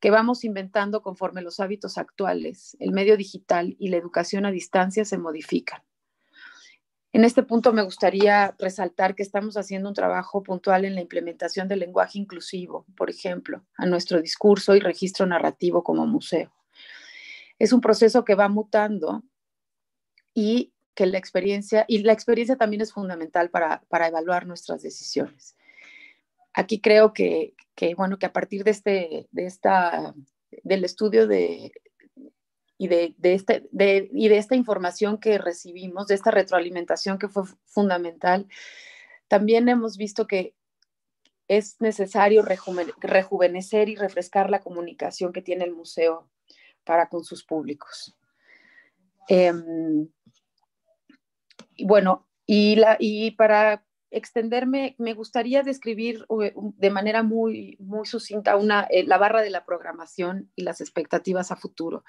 que vamos inventando conforme los hábitos actuales, el medio digital y la educación a distancia se modifican. En este punto me gustaría resaltar que estamos haciendo un trabajo puntual en la implementación del lenguaje inclusivo, por ejemplo, a nuestro discurso y registro narrativo como museo. Es un proceso que va mutando y que la experiencia, y la experiencia también es fundamental para, evaluar nuestras decisiones. Aquí creo que, que, bueno, que a partir de este, de esta, del estudio de, este, y de, esta información que recibimos, de esta retroalimentación que fue fundamental, también hemos visto que es necesario rejuvenecer y refrescar la comunicación que tiene el museo para con sus públicos. Em, y bueno, y, y para extenderme, me gustaría describir de manera muy, muy sucinta una, eh, la barra de la programación y las expectativas a futuro.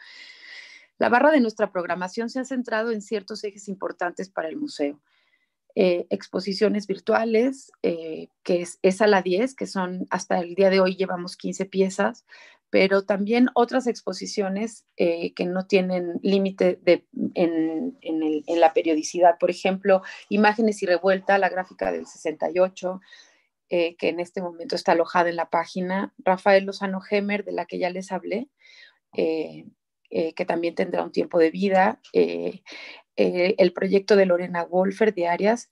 La barra de nuestra programación se ha centrado en ciertos ejes importantes para el museo. Eh, exposiciones virtuales, eh, que es, a la 10, que son hasta el día de hoy llevamos 15 piezas, pero también otras exposiciones eh, que no tienen límite en, en, la periodicidad. Por ejemplo, Imágenes y Revuelta, la gráfica del 68, que en este momento está alojada en la página, Rafael Lozano Hemer, de la que ya les hablé, eh, que también tendrá un tiempo de vida, eh, eh, el proyecto de Lorena Wolfer de Arias,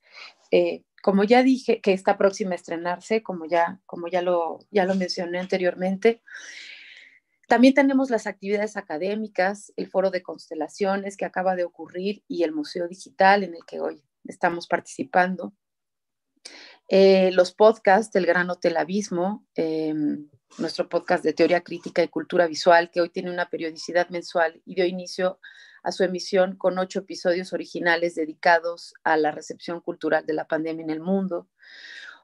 como ya dije, que está próxima a estrenarse, como ya, como ya, lo, ya lo mencioné anteriormente. También tenemos las actividades académicas, el foro de constelaciones que acaba de ocurrir y el museo digital en el que hoy estamos participando. los podcasts del Gran Hotel Abismo, em, nuestro podcast de teoría crítica y cultura visual, que hoy tiene una periodicidad mensual y dio inicio a su emisión con ocho episodios originales dedicados a la recepción cultural de la pandemia en el mundo.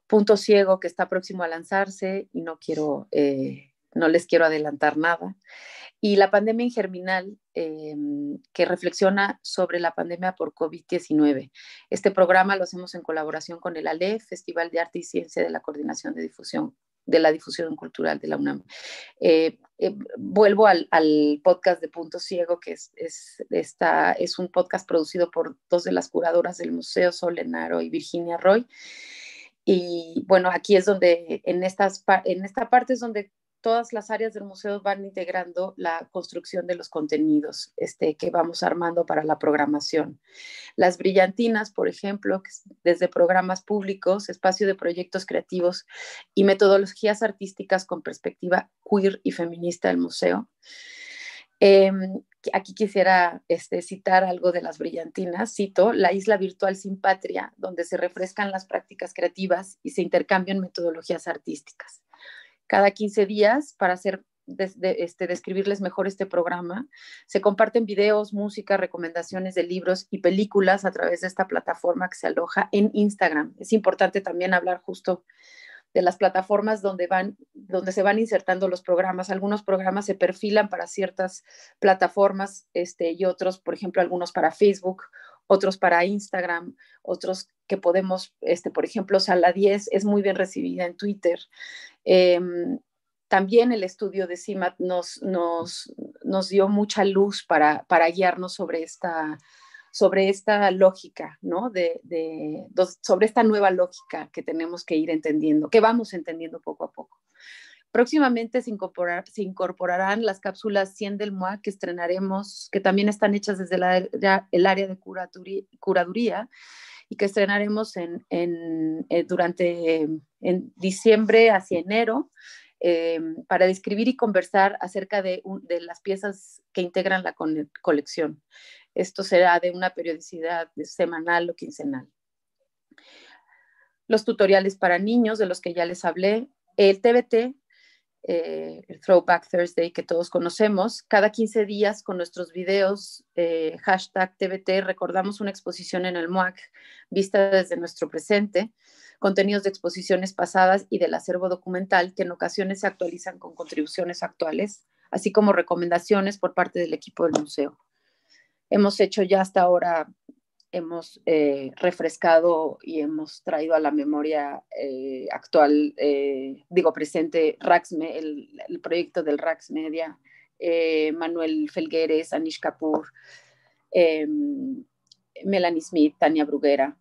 Punto Ciego, que está próximo a lanzarse y no quiero, eh, no les quiero adelantar nada. Y La pandemia en germinal, em, que reflexiona sobre la pandemia por COVID-19. Este programa lo hacemos en colaboración con el ALE, Festival de Arte y Ciencia de la Coordinación de Difusión de la difusión cultural de la UNAM. Eh, eh, vuelvo al, podcast de Punto Ciego, que es, es, esta, es un podcast producido por dos de las curadoras del museo, Solenaro y Virginia Roy. Y bueno, aquí es donde, en, estas, en esta parte es donde todas las áreas del museo van integrando la construcción de los contenidos este, que vamos armando para la programación. Las brillantinas, por ejemplo, desde programas públicos, espacio de proyectos creativos y metodologías artísticas con perspectiva queer y feminista del museo. Em, aquí quisiera este, citar algo de las brillantinas. Cito, la isla virtual sin patria, donde se refrescan las prácticas creativas y se intercambian metodologías artísticas cada 15 días para hacer este, describirles mejor este programa. Se comparten videos, música, recomendaciones de libros y películas a través de esta plataforma que se aloja en Instagram. Es importante también hablar justo de las plataformas donde, van, donde se van insertando los programas. Algunos programas se perfilan para ciertas plataformas este, y otros, por ejemplo, algunos para Facebook, otros para Instagram, otros que podemos, este, por ejemplo, Sala 10 es muy bien recibida en Twitter. Em, también el estudio de CIMAT nos, dio mucha luz para, guiarnos sobre esta, lógica, sobre esta nueva lógica que tenemos que ir entendiendo, que vamos entendiendo poco a poco. Próximamente se, incorporarán las cápsulas 100 del MOA que estrenaremos, que también están hechas desde el área de curaduría y que estrenaremos en, eh, durante em, en diciembre hacia enero. Eh, para describir y conversar acerca de, las piezas que integran la colección. Esto será de una periodicidad semanal o quincenal. Los tutoriales para niños, de los que ya les hablé, el TBT eh, el Throwback Thursday que todos conocemos. Cada 15 días con nuestros videos, eh, hashtag TBT, recordamos una exposición en el MOAC vista desde nuestro presente, contenidos de exposiciones pasadas y del acervo documental que en ocasiones se actualizan con contribuciones actuales, así como recomendaciones por parte del equipo del museo. Hemos hecho ya hasta ahora hemos eh, refrescado y hemos traído a la memoria eh, actual, eh, digo presente, el, proyecto del Rax Media, Manuel Felgueres, Anish Kapoor, Melanie Smith, Tania Bruguera.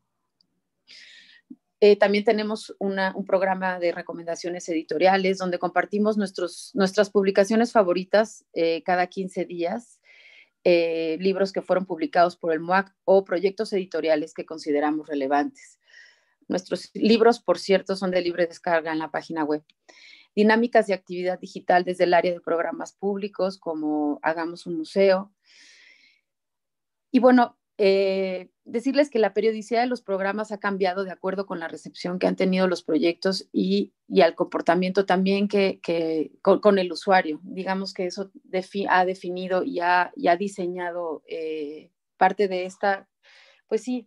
también tenemos un programa de recomendaciones editoriales donde compartimos nuestras publicaciones favoritas cada 15 días eh, libros que fueron publicados por el MOAC o proyectos editoriales que consideramos relevantes. Nuestros libros, por cierto, son de libre descarga en la página web. Dinámicas de actividad digital desde el área de programas públicos, como Hagamos un Museo. Y bueno, eh, decirles que la periodicidad de los programas ha cambiado de acuerdo con la recepción que han tenido los proyectos y, al comportamiento también que, con, el usuario. Digamos que eso ha definido y ha, diseñado eh, parte de esta, pues sí,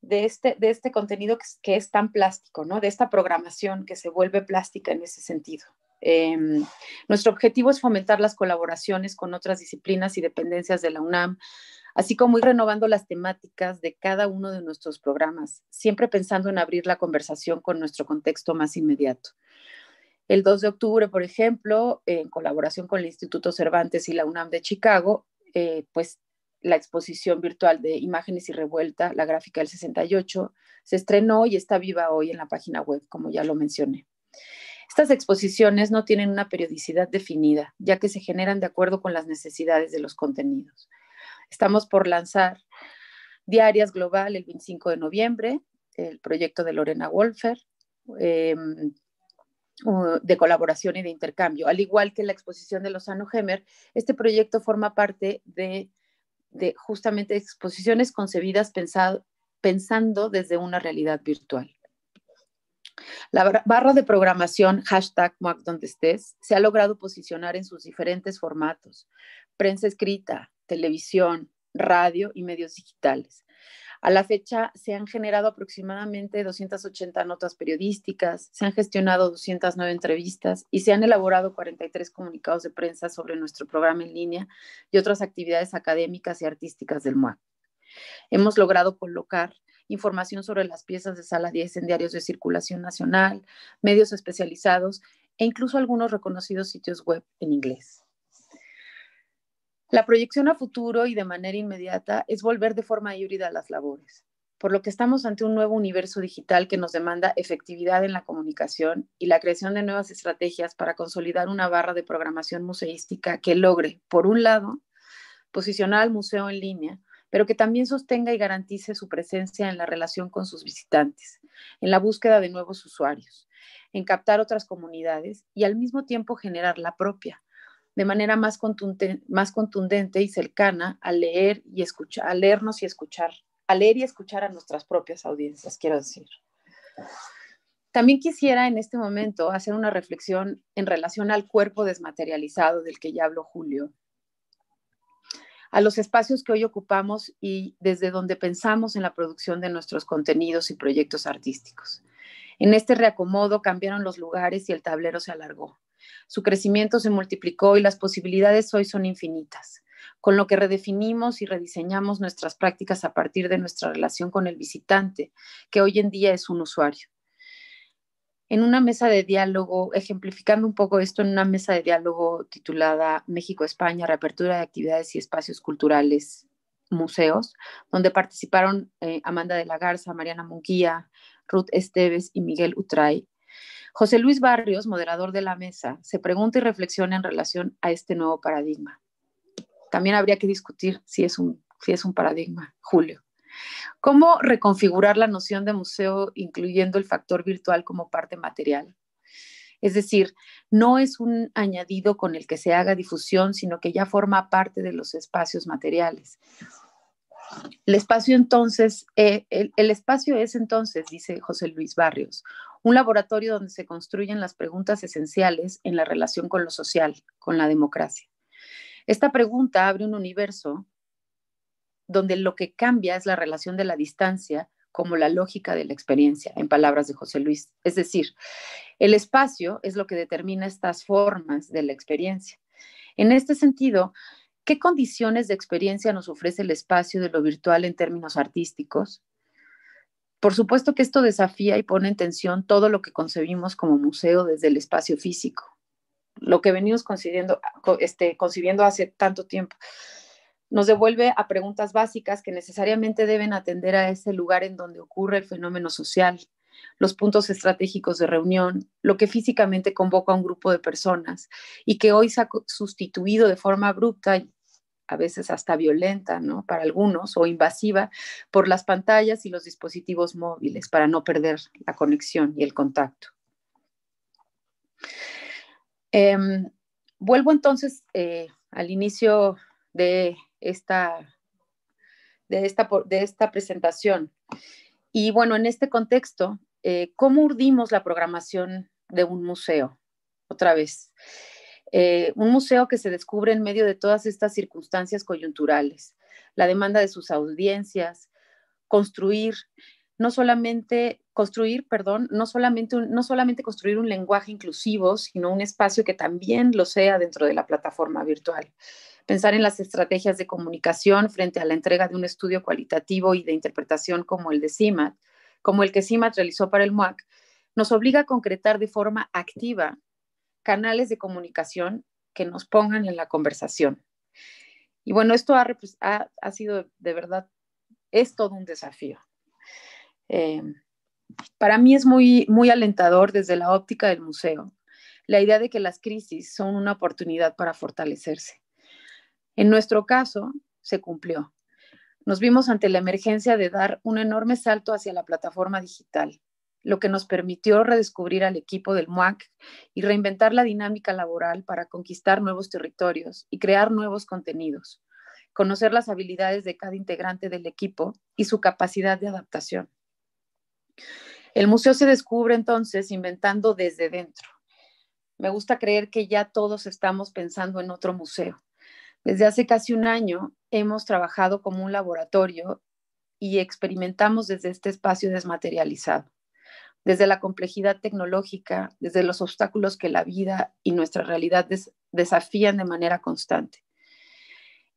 de este, este contenido que es, tan plástico, ¿no? De esta programación que se vuelve plástica en ese sentido. Em, nuestro objetivo es fomentar las colaboraciones con otras disciplinas y dependencias de la UNAM así como ir renovando las temáticas de cada uno de nuestros programas, siempre pensando en abrir la conversación con nuestro contexto más inmediato. El 2 de octubre, por ejemplo, en colaboración con el Instituto Cervantes y la UNAM de Chicago, eh, pues la exposición virtual de Imágenes y Revuelta, la gráfica del 68, se estrenó y está viva hoy en la página web, como ya lo mencioné. Estas exposiciones no tienen una periodicidad definida, ya que se generan de acuerdo con las necesidades de los contenidos. Estamos por lanzar Diarias Global el 25 de noviembre, el proyecto de Lorena Wolfer, em, de colaboración y de intercambio. Al igual que la exposición de Lozano Hemer, este proyecto forma parte de, justamente exposiciones concebidas pensando desde una realidad virtual. La barra de programación hashtag Mac donde estés se ha logrado posicionar en sus diferentes formatos, prensa escrita, televisión, radio y medios digitales. A la fecha se han generado aproximadamente 280 notas periodísticas, se han gestionado 209 entrevistas y se han elaborado 43 comunicados de prensa sobre nuestro programa en línea y otras actividades académicas y artísticas del MUAC. Hemos logrado colocar información sobre las piezas de Sala 10 en diarios de circulación nacional, medios especializados e incluso algunos reconocidos sitios web en inglés. La proyección a futuro y de manera inmediata es volver de forma híbrida a las labores, por lo que estamos ante un nuevo universo digital que nos demanda efectividad en la comunicación y la creación de nuevas estrategias para consolidar una barra de programación museística que logre, por un lado, posicionar al museo en línea, pero que también sostenga y garantice su presencia en la relación con sus visitantes, en la búsqueda de nuevos usuarios, en captar otras comunidades y al mismo tiempo generar la propia, de manera más, contundente, más contundente y cercana a leer y escuchar, a leernos y escuchar, a leer y escuchar a nuestras propias audiencias, quiero decir. También quisiera en este momento hacer una reflexión en relación al cuerpo desmaterializado del que ya habló Julio, a los espacios que hoy ocupamos y desde donde pensamos en la producción de nuestros contenidos y proyectos artísticos. En este reacomodo cambiaron los lugares y el tablero se alargó. Su crecimiento se multiplicó y las posibilidades hoy son infinitas, con lo que redefinimos y rediseñamos nuestras prácticas a partir de nuestra relación con el visitante, que hoy en día es un usuario. En una mesa de diálogo, ejemplificando un poco esto, en una mesa de diálogo titulada México-España, reapertura de actividades y espacios culturales museos, donde participaron eh, Amanda de la Garza, Mariana Munguía, Ruth Esteves y Miguel Utray, José Luis Barrios, moderador de la mesa, se pregunta y reflexiona en relación a este nuevo paradigma. También habría que discutir si es un, si es un paradigma, Julio. ¿Cómo reconfigurar la noción de museo incluyendo el factor virtual como parte material? Es decir, no es un añadido con el que se haga difusión, sino que ya forma parte de los espacios materiales. El espacio entonces, eh, el espacio es entonces, dice José Luis Barrios, un laboratorio donde se construyen las preguntas esenciales en la relación con lo social, con la democracia. Esta pregunta abre un universo donde lo que cambia es la relación de la distancia como la lógica de la experiencia, en palabras de José Luis. Es decir, el espacio es lo que determina estas formas de la experiencia. En este sentido, ¿qué condiciones de experiencia nos ofrece el espacio de lo virtual en términos artísticos? Por supuesto que esto desafía y pone en tensión todo lo que concebimos como museo desde el espacio físico, lo que venimos concibiendo, este, concibiendo hace tanto tiempo. Nos devuelve a preguntas básicas que necesariamente deben atender a ese lugar en donde ocurre el fenómeno social, los puntos estratégicos de reunión, lo que físicamente convoca a un grupo de personas y que hoy se ha sustituido de forma abrupta a veces hasta violenta, ¿no? Para algunos, o invasiva por las pantallas y los dispositivos móviles para no perder la conexión y el contacto. Em, vuelvo entonces eh, al inicio de esta, de, de esta presentación. Y bueno, en este contexto, eh, ¿cómo urdimos la programación de un museo? Otra vez. Eh, un museo que se descubre en medio de todas estas circunstancias coyunturales, la demanda de sus audiencias, construir no solamente construir, perdón, no solamente, no solamente construir un lenguaje inclusivo, sino un espacio que también lo sea dentro de la plataforma virtual. Pensar en las estrategias de comunicación frente a la entrega de un estudio cualitativo y de interpretación como el de CIMAT, como el que CIMAT realizó para el MUAC, nos obliga a concretar de forma activa canales de comunicación que nos pongan en la conversación. Y bueno, esto ha, sido de verdad, es todo un desafío. Eh, para mí es muy, muy alentador desde la óptica del museo la idea de que las crisis son una oportunidad para fortalecerse. En nuestro caso, se cumplió. Nos vimos ante la emergencia de dar un enorme salto hacia la plataforma digital, lo que nos permitió redescubrir al equipo del MUAC y reinventar la dinámica laboral para conquistar nuevos territorios y crear nuevos contenidos, conocer las habilidades de cada integrante del equipo y su capacidad de adaptación. El museo se descubre entonces inventando desde dentro. Me gusta creer que ya todos estamos pensando en otro museo. Desde hace casi un año hemos trabajado como un laboratorio y experimentamos desde este espacio desmaterializado desde la complejidad tecnológica, desde los obstáculos que la vida y nuestra realidad desafían de manera constante.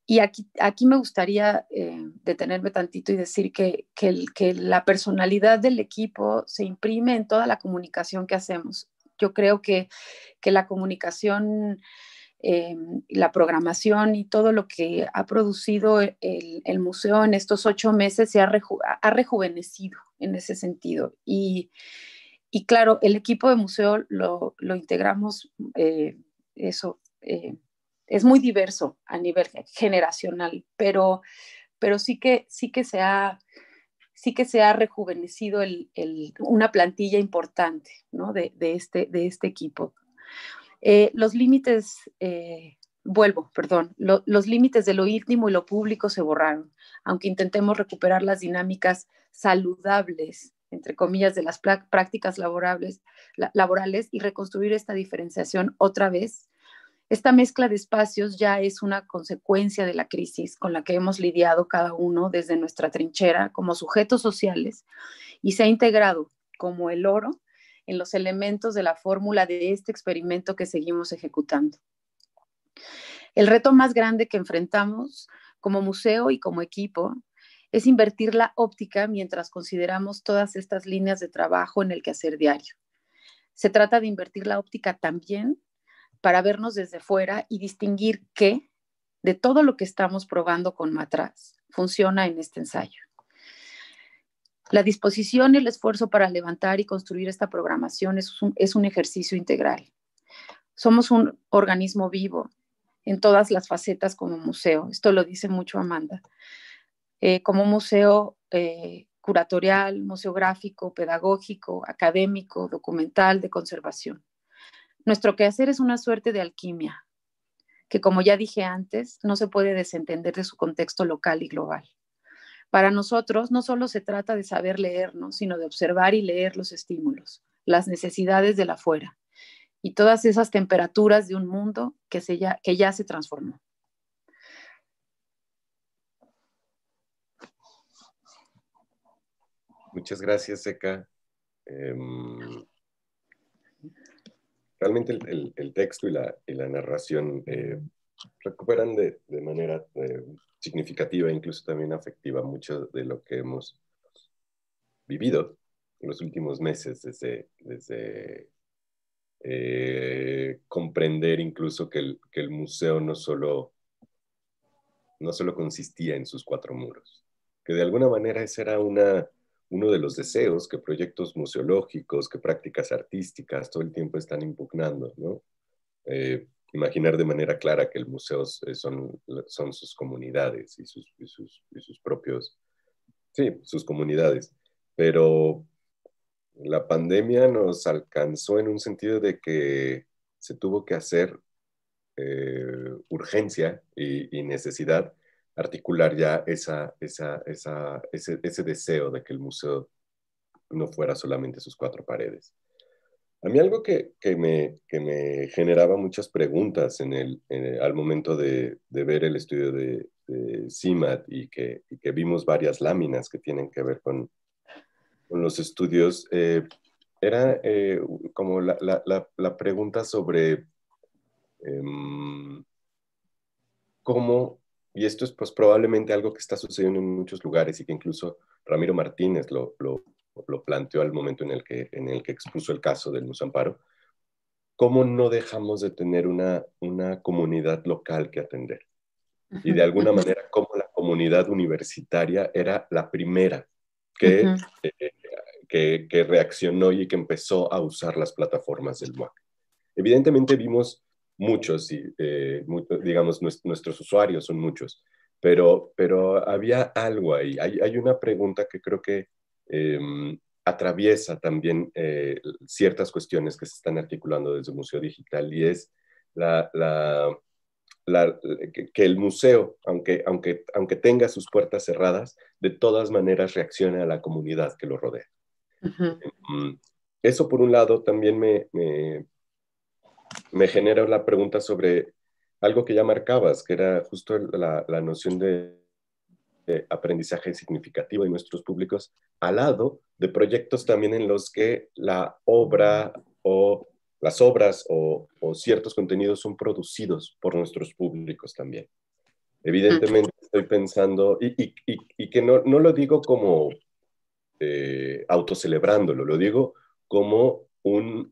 Y aquí, aquí me gustaría eh, detenerme tantito y decir que, que la personalidad del equipo se imprime en toda la comunicación que hacemos. Yo creo que, la comunicación, eh, la programación y todo lo que ha producido el, museo en estos ocho meses se ha rejuvenecido en ese sentido. Y, claro, el equipo de museo lo, integramos, eh, eso eh, es muy diverso a nivel generacional, pero, pero sí, que, sí, que se ha, sí que se ha rejuvenecido el, una plantilla importante de, este, de este equipo. Eh, los límites, vuelvo, perdón, los límites de lo íntimo y lo público se borraron, aunque intentemos recuperar las dinámicas saludables, entre comillas, de las prácticas laborables, laborales y reconstruir esta diferenciación otra vez. Esta mezcla de espacios ya es una consecuencia de la crisis con la que hemos lidiado cada uno desde nuestra trinchera como sujetos sociales y se ha integrado como el oro en los elementos de la fórmula de este experimento que seguimos ejecutando. El reto más grande que enfrentamos como museo y como equipo es invertir la óptica mientras consideramos todas estas líneas de trabajo en el quehacer diario. Se trata de invertir la óptica también para vernos desde fuera y distinguir qué de todo lo que estamos probando con Matraz funciona en este ensayo. La disposición y el esfuerzo para levantar y construir esta programación es es un ejercicio integral. Somos un organismo vivo en todas las facetas como museo. Esto lo dice mucho Amanda. Eh, como museo eh, curatorial, museográfico, pedagógico, académico, documental, de conservación. Nuestro quehacer es una suerte de alquimia, que como ya dije antes, no se puede desentender de su contexto local y global. Para nosotros no solo se trata de saber leernos, sino de observar y leer los estímulos, las necesidades de la fuera y todas esas temperaturas de un mundo que ya se transformó. Muchas gracias, Eka. Em, realmente el, el, texto y la, la narración eh, recuperan de, de manera significativa eh, significativa, incluso también afectiva, mucho de lo que hemos vivido en los últimos meses, desde, desde eh, comprender incluso que el, que el, museo no solo, no solo consistía en sus cuatro muros, que de alguna manera esa era una uno de los deseos que proyectos museológicos, que prácticas artísticas todo el tiempo están impugnando, ¿no? Eh, imaginar de manera clara que el museo eh, son, son sus comunidades y sus, sus, propios, sí, sus comunidades. Pero la pandemia nos alcanzó en un sentido de que se tuvo que hacer eh, urgencia y necesidad articular ya esa, ese, deseo de que el museo no fuera solamente sus cuatro paredes. A mí algo que, me, que me, generaba muchas preguntas en el, al momento de, ver el estudio de, CIMAT y que, vimos varias láminas que tienen que ver con, con los estudios, eh, era eh, como la, pregunta sobre em, cómo y esto es pues probablemente algo que está sucediendo en muchos lugares y que incluso Ramiro Martínez lo, planteó al momento en el, que, en el que expuso el caso del Musamparo. ¿Cómo no dejamos de tener una, una comunidad local que atender? Y de alguna manera, ¿cómo la comunidad universitaria era la primera que, eh, que, que, reaccionó y que empezó a usar las plataformas del MUAC. Evidentemente vimos muchos, y, eh, digamos, nuestros usuarios son muchos, pero, pero había algo ahí. Hay, hay una pregunta que creo que em, atraviesa también eh, ciertas cuestiones que se están articulando desde el Museo Digital y es la, la, que el museo, aunque, aunque, aunque tenga sus puertas cerradas, de todas maneras reacciona a la comunidad que lo rodea. Em, eso por un lado también me, me me genera la pregunta sobre algo que ya marcabas, que era justo la, noción de, aprendizaje significativo de nuestros públicos, al lado de proyectos también en los que la obra o las obras o, ciertos contenidos son producidos por nuestros públicos también. Evidentemente estoy pensando, y, que no, lo digo como eh, autocelebrándolo, lo digo como un,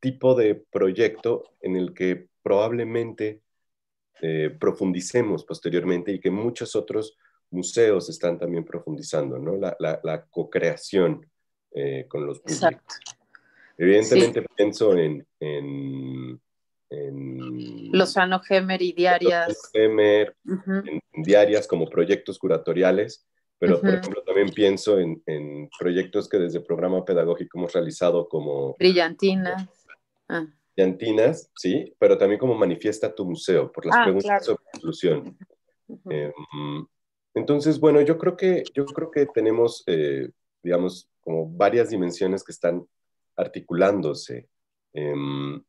tipo de proyecto en el que probablemente eh, profundicemos posteriormente y que muchos otros museos están también profundizando, ¿no? La, la, co-creación eh, con los museos. Evidentemente pienso en, en, en Gemer y Diarias. Diarias como proyectos curatoriales pero, por ejemplo, también pienso en, proyectos que desde programa pedagógico hemos realizado como... Brillantinas. Ah. Brillantinas, sí, pero también como manifiesta tu museo por las ah, preguntas de sobre inclusión. Em, entonces, bueno, yo creo que, yo creo que tenemos, eh, digamos, como varias dimensiones que están articulándose. Em,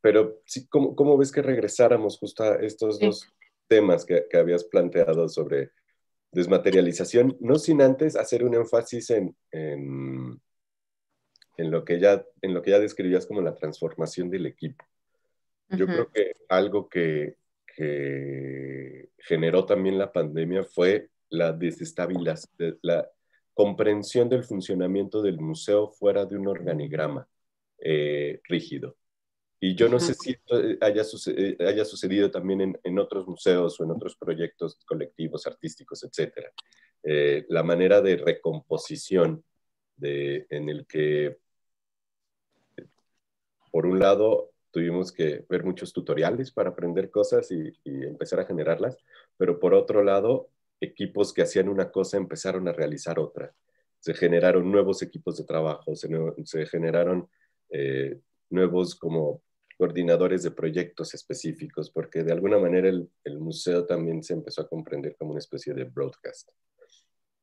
pero, sí, ¿cómo, ves que regresáramos justo a estos dos temas que, que habías planteado sobre desmaterialización, no sin antes hacer un énfasis en, en, lo, que ya, en lo que ya describías como la transformación del equipo. Yo creo que algo que, generó también la pandemia fue la desestabilización, la comprensión del funcionamiento del museo fuera de un organigrama eh, rígido. Y yo no sé si eh, haya, eh, haya sucedido también en, en, otros museos o en otros proyectos colectivos, artísticos, etc. Eh, la manera de recomposición de, en el que, por un lado, tuvimos que ver muchos tutoriales para aprender cosas y, empezar a generarlas, pero por otro lado, equipos que hacían una cosa empezaron a realizar otra. Se generaron nuevos equipos de trabajo, se, generaron nuevos como coordinadores de proyectos específicos, porque de alguna manera el, museo también se empezó a comprender como una especie de broadcast.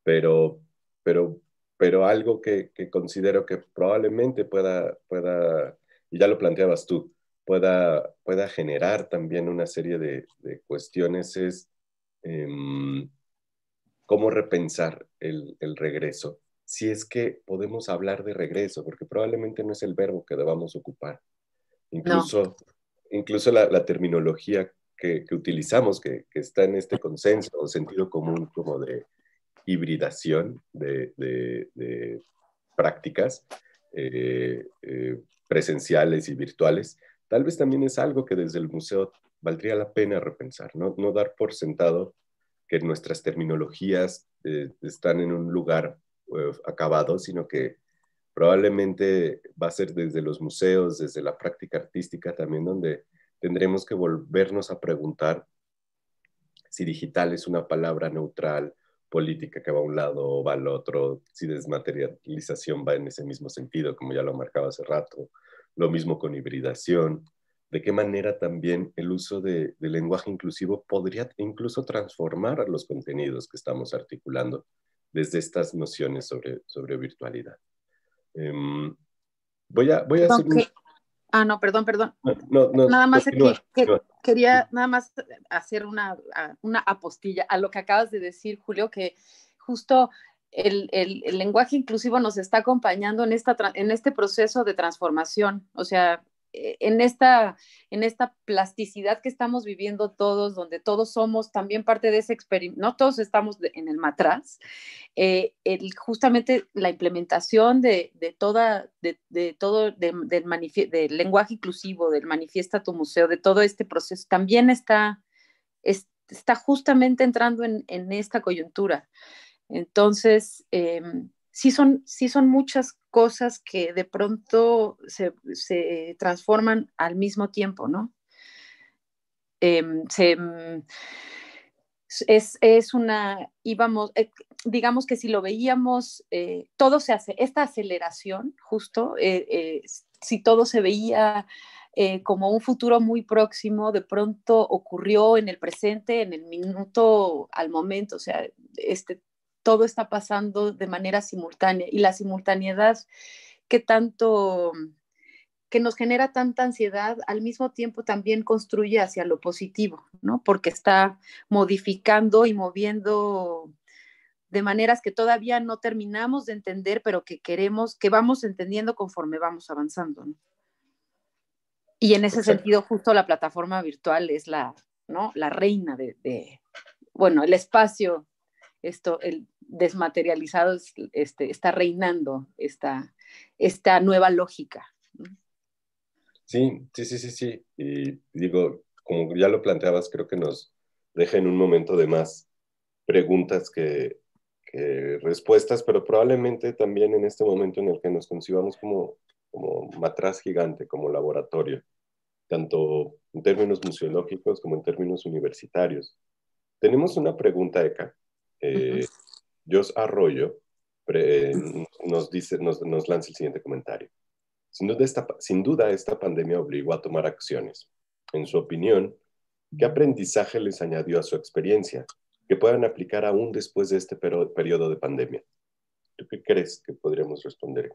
Pero, pero, pero algo que, que considero que probablemente pueda, pueda, y ya lo planteabas tú, pueda, pueda generar también una serie de, de cuestiones es em, cómo repensar el, el regreso si es que podemos hablar de regreso, porque probablemente no es el verbo que debamos ocupar. Incluso, incluso la, terminología que, utilizamos, que, está en este consenso o sentido común como de hibridación de, prácticas eh, eh, presenciales y virtuales, tal vez también es algo que desde el museo valdría la pena repensar, no, dar por sentado que nuestras terminologías eh, están en un lugar acabado, sino que Probablemente va a ser desde los museos, desde la práctica artística también, donde tendremos que volvernos a preguntar si digital es una palabra neutral, política que va a un lado o va al otro, si desmaterialización va en ese mismo sentido, como ya lo marcaba hace rato, lo mismo con hibridación, de qué manera también el uso de, lenguaje inclusivo podría incluso transformar los contenidos que estamos articulando desde estas nociones sobre virtualidad. Em, voy a, voy a Ah, no, perdón, perdón. nada más quería nada más hacer una, una apostilla a lo que acabas de decir, Julio, que justo el, lenguaje inclusivo nos está acompañando en, esta, en este proceso de transformación. O sea, eh, en esta, en esta plasticidad que estamos viviendo todos, donde todos somos también parte de ese experimento, no todos estamos en el matraz, eh, el, justamente la implementación de, de toda, de, de todo, del, del lenguaje inclusivo, del manifiesta tu museo, de todo este proceso, también está, está justamente entrando en, esta coyuntura. Entonces, em, sí son, son muchas cosas que de pronto se, transforman al mismo tiempo, ¿no? Em, mm, es, una, íbamos, eh, digamos que si lo veíamos, eh, todo se hace, esta aceleración justo, eh, si todo se veía como un futuro muy próximo, de pronto ocurrió en el presente, en el minuto, al momento, o sea, este todo está pasando de manera simultánea y la simultaneidad que tanto que nos genera tanta ansiedad, al mismo tiempo también construye hacia lo positivo, ¿no? Porque está modificando y moviendo de maneras que todavía no terminamos de entender, pero que queremos, que vamos entendiendo conforme vamos avanzando. Y en ese sentido, justo la plataforma virtual es la, ¿no? la reina de bueno, el espacio, esto, el, desmaterializado este, está reinando esta, esta nueva lógica. Sí, sí, sí, sí, sí. Y digo, como ya lo planteabas, creo que nos deja en un momento de más preguntas que, respuestas, pero probablemente también en este momento en el que nos concibamos como, como matraz gigante, como laboratorio, tanto en términos museológicos como en términos universitarios. Tenemos una pregunta, Eka, eh, Jos Arroyo eh, nos, dice, nos, lanza el siguiente comentario. Sin duda, esta, pandemia obligó a tomar acciones. En su opinión, ¿qué aprendizaje les añadió a su experiencia que puedan aplicar aún después de este periodo de pandemia? ¿Tú qué crees que podríamos responder?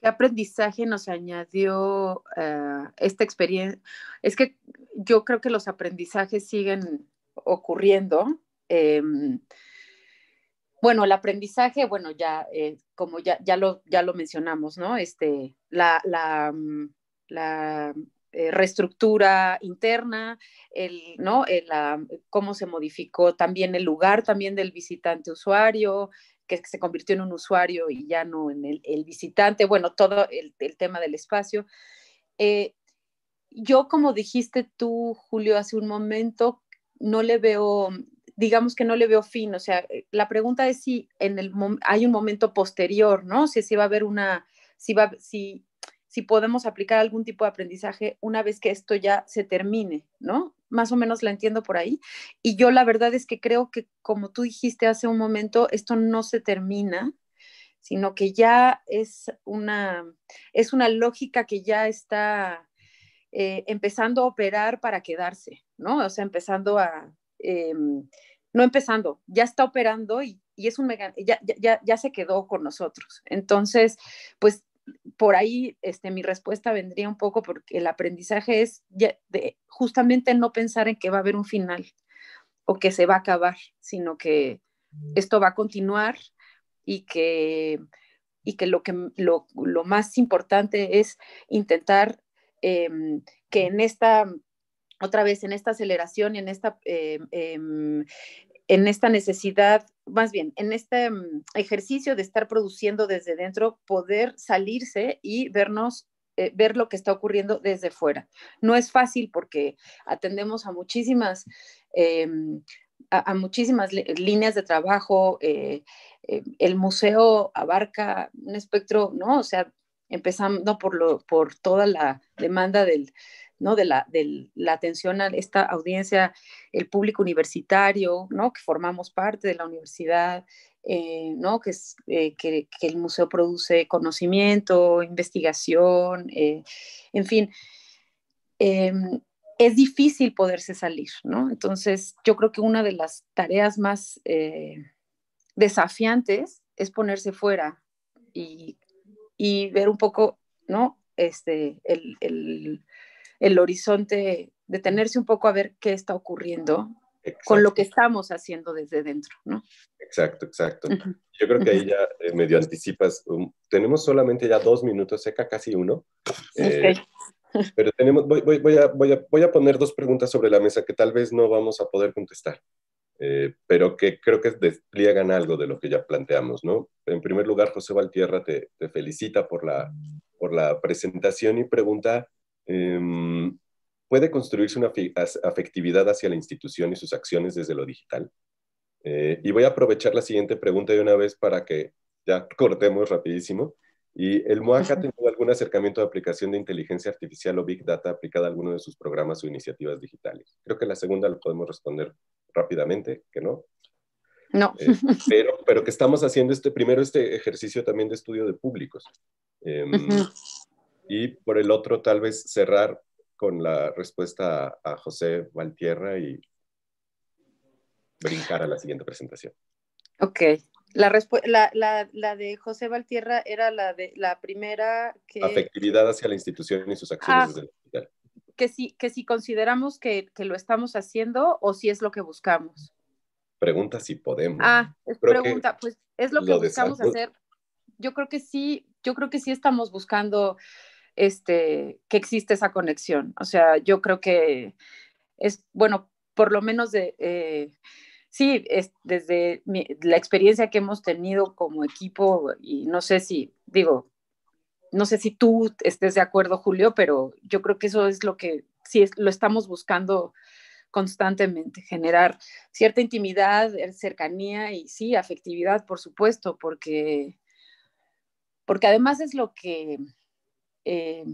¿Qué aprendizaje nos añadió eh, esta experiencia? Es que yo creo que los aprendizajes siguen ocurriendo. Em, bueno, el aprendizaje, bueno, ya, eh, como ya, ya, lo, ya lo mencionamos, ¿no? Este, la, la, mm, eh, reestructura interna, el, ¿no? Eh, la, cómo se modificó también el lugar también del visitante usuario, que se convirtió en un usuario y ya no en el, visitante, bueno, todo el, tema del espacio. yo, como dijiste tú, Julio, hace un momento, no le veo digamos que no le veo fin. O sea, eh, la pregunta es si en el hay un momento posterior, ¿no? Si, si va a haber una, si va, si, si podemos aplicar algún tipo de aprendizaje una vez que esto ya se termine, ¿no? Más o menos la entiendo por ahí. Y yo la verdad es que creo que, como tú dijiste hace un momento, esto no se termina, sino que ya es una, es una lógica que ya está eh, empezando a operar para quedarse, ¿no? O sea, empezando a... Em, no empezando, ya está operando y, es un mega, ya, ya, ya, se quedó con nosotros. Entonces, pues por ahí este, mi respuesta vendría un poco porque el aprendizaje es justamente no pensar en que va a haber un final o que se va a acabar, sino que mm. esto va a continuar y que, y que, lo, que lo, más importante es intentar em, que en esta otra vez en esta aceleración y en esta, eh, em, en esta necesidad, más bien, en este mm, ejercicio de estar produciendo desde dentro, poder salirse y vernos eh, ver lo que está ocurriendo desde fuera. No es fácil porque atendemos a muchísimas, em, muchísimas líneas de trabajo. Eh, el museo abarca un espectro, ¿no? O sea, empezando por, lo, por toda la demanda del, ¿no? de, la, la atención a esta audiencia, el público universitario, ¿no? que formamos parte de la universidad, eh, ¿no? que, es, eh, que, el museo produce conocimiento, investigación, eh, en fin. Em, es difícil poderse salir, ¿no? Entonces, yo creo que una de las tareas más desafiantes es ponerse fuera y, y, ver un poco, ¿no? Este, el el horizonte, detenerse un poco a ver qué está ocurriendo con lo que estamos haciendo desde dentro, ¿no? Exacto, exacto. Yo creo que ahí ya eh, medio anticipas. Um, tenemos solamente ya dos minutos, seca casi uno. Eh, pero tenemos, voy, voy, voy, a, voy, a, poner dos preguntas sobre la mesa que tal vez no vamos a poder contestar, eh, pero que creo que despliegan algo de lo que ya planteamos, ¿no? En primer lugar, José Valtierra te, te felicita por la, por la presentación y pregunta Em, ¿Puede construirse una afectividad hacia la institución y sus acciones desde lo digital? Eh, y voy a aprovechar la siguiente pregunta de una vez para que ya cortemos rapidísimo. ¿Y el MOAC ha tenido algún acercamiento de aplicación de inteligencia artificial o Big Data aplicada a alguno de sus programas o iniciativas digitales? Creo que la segunda lo podemos responder rápidamente, que no. No. Eh, pero, pero que estamos haciendo este, primero este ejercicio también de estudio de públicos. Em, y por el otro, tal vez cerrar con la respuesta a, José Valtierra y brincar a la siguiente presentación. Ok. La, la, la, de José Valtierra era la de la primera que... Afectividad hacia la institución y sus acciones ah. hospital. Que si, que si consideramos que, que, lo estamos haciendo o si es lo que buscamos. Pregunta si podemos. Ah, es pregunta, pues es lo que buscamos hacer. Yo creo que sí, yo creo que sí estamos buscando este, que existe esa conexión. O sea, yo creo que es, bueno, por lo menos de, eh, sí, es desde la experiencia que hemos tenido como equipo, y no sé si, digo, no sé si tú estés de acuerdo, Julio, pero yo creo que eso es lo que sí lo estamos buscando constantemente, generar cierta intimidad, eh, cercanía y sí, afectividad, por supuesto, porque, porque además es lo que eh,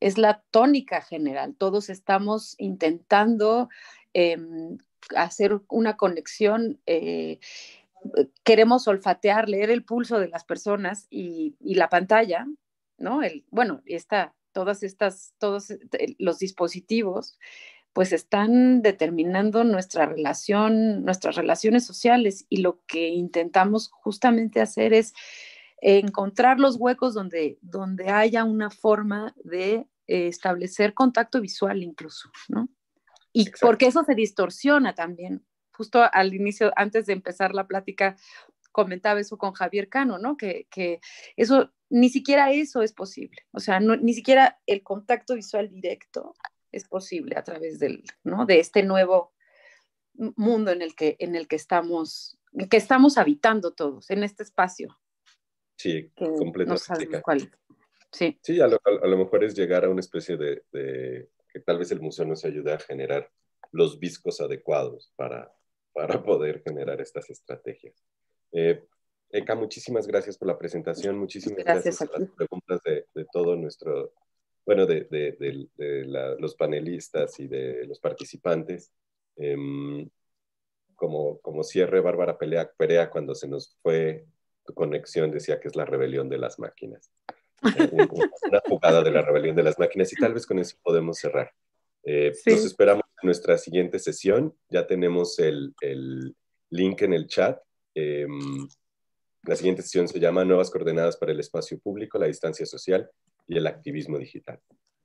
es la tónica general. Todos estamos intentando em, hacer una conexión. Eh, queremos olfatear, leer el pulso de las personas y, la pantalla, ¿no? El, bueno, está todas estas, todos eh, los dispositivos, pues están determinando nuestra relación, nuestras relaciones sociales y lo que intentamos justamente hacer es encontrar los huecos donde, donde haya una forma de eh, establecer contacto visual incluso, ¿no? Y porque eso se distorsiona también. Justo al inicio, antes de empezar la plática, comentaba eso con Javier Cano, ¿no? Que, eso, ni siquiera eso es posible. O sea, ni siquiera el contacto visual directo es posible a través del, ¿no? De este nuevo mundo en el que, en el que estamos, que estamos habitando todos, en este espacio, Sí, Sí, sí a lo, mejor es llegar a una especie de, que tal vez el museo nos ayude a generar los viscos adecuados para, *laughs* para poder generar estas estrategias. Eh, Eka, muchísimas gracias por la presentación, muchísimas gracias, gracias a, las preguntas de, de, todo nuestro, bueno, de, los panelistas y de los participantes. Em, como, como cierre, Bárbara Perea, cuando se nos fue tu conexión decía que es la rebelión de las máquinas. Eh, una jugada de la rebelión de las máquinas y tal vez con eso podemos cerrar. Eh, Nos esperamos en nuestra siguiente sesión. Ya tenemos el, link en el chat. Em, la siguiente sesión se llama Nuevas coordenadas para el espacio público, la distancia social y el activismo digital.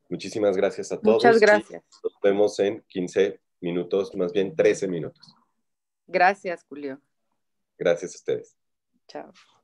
Muchísimas gracias a todos. Muchas gracias. Nos vemos en 15 minutos, más bien 13 minutos. Gracias, Julio. Gracias a ustedes. tough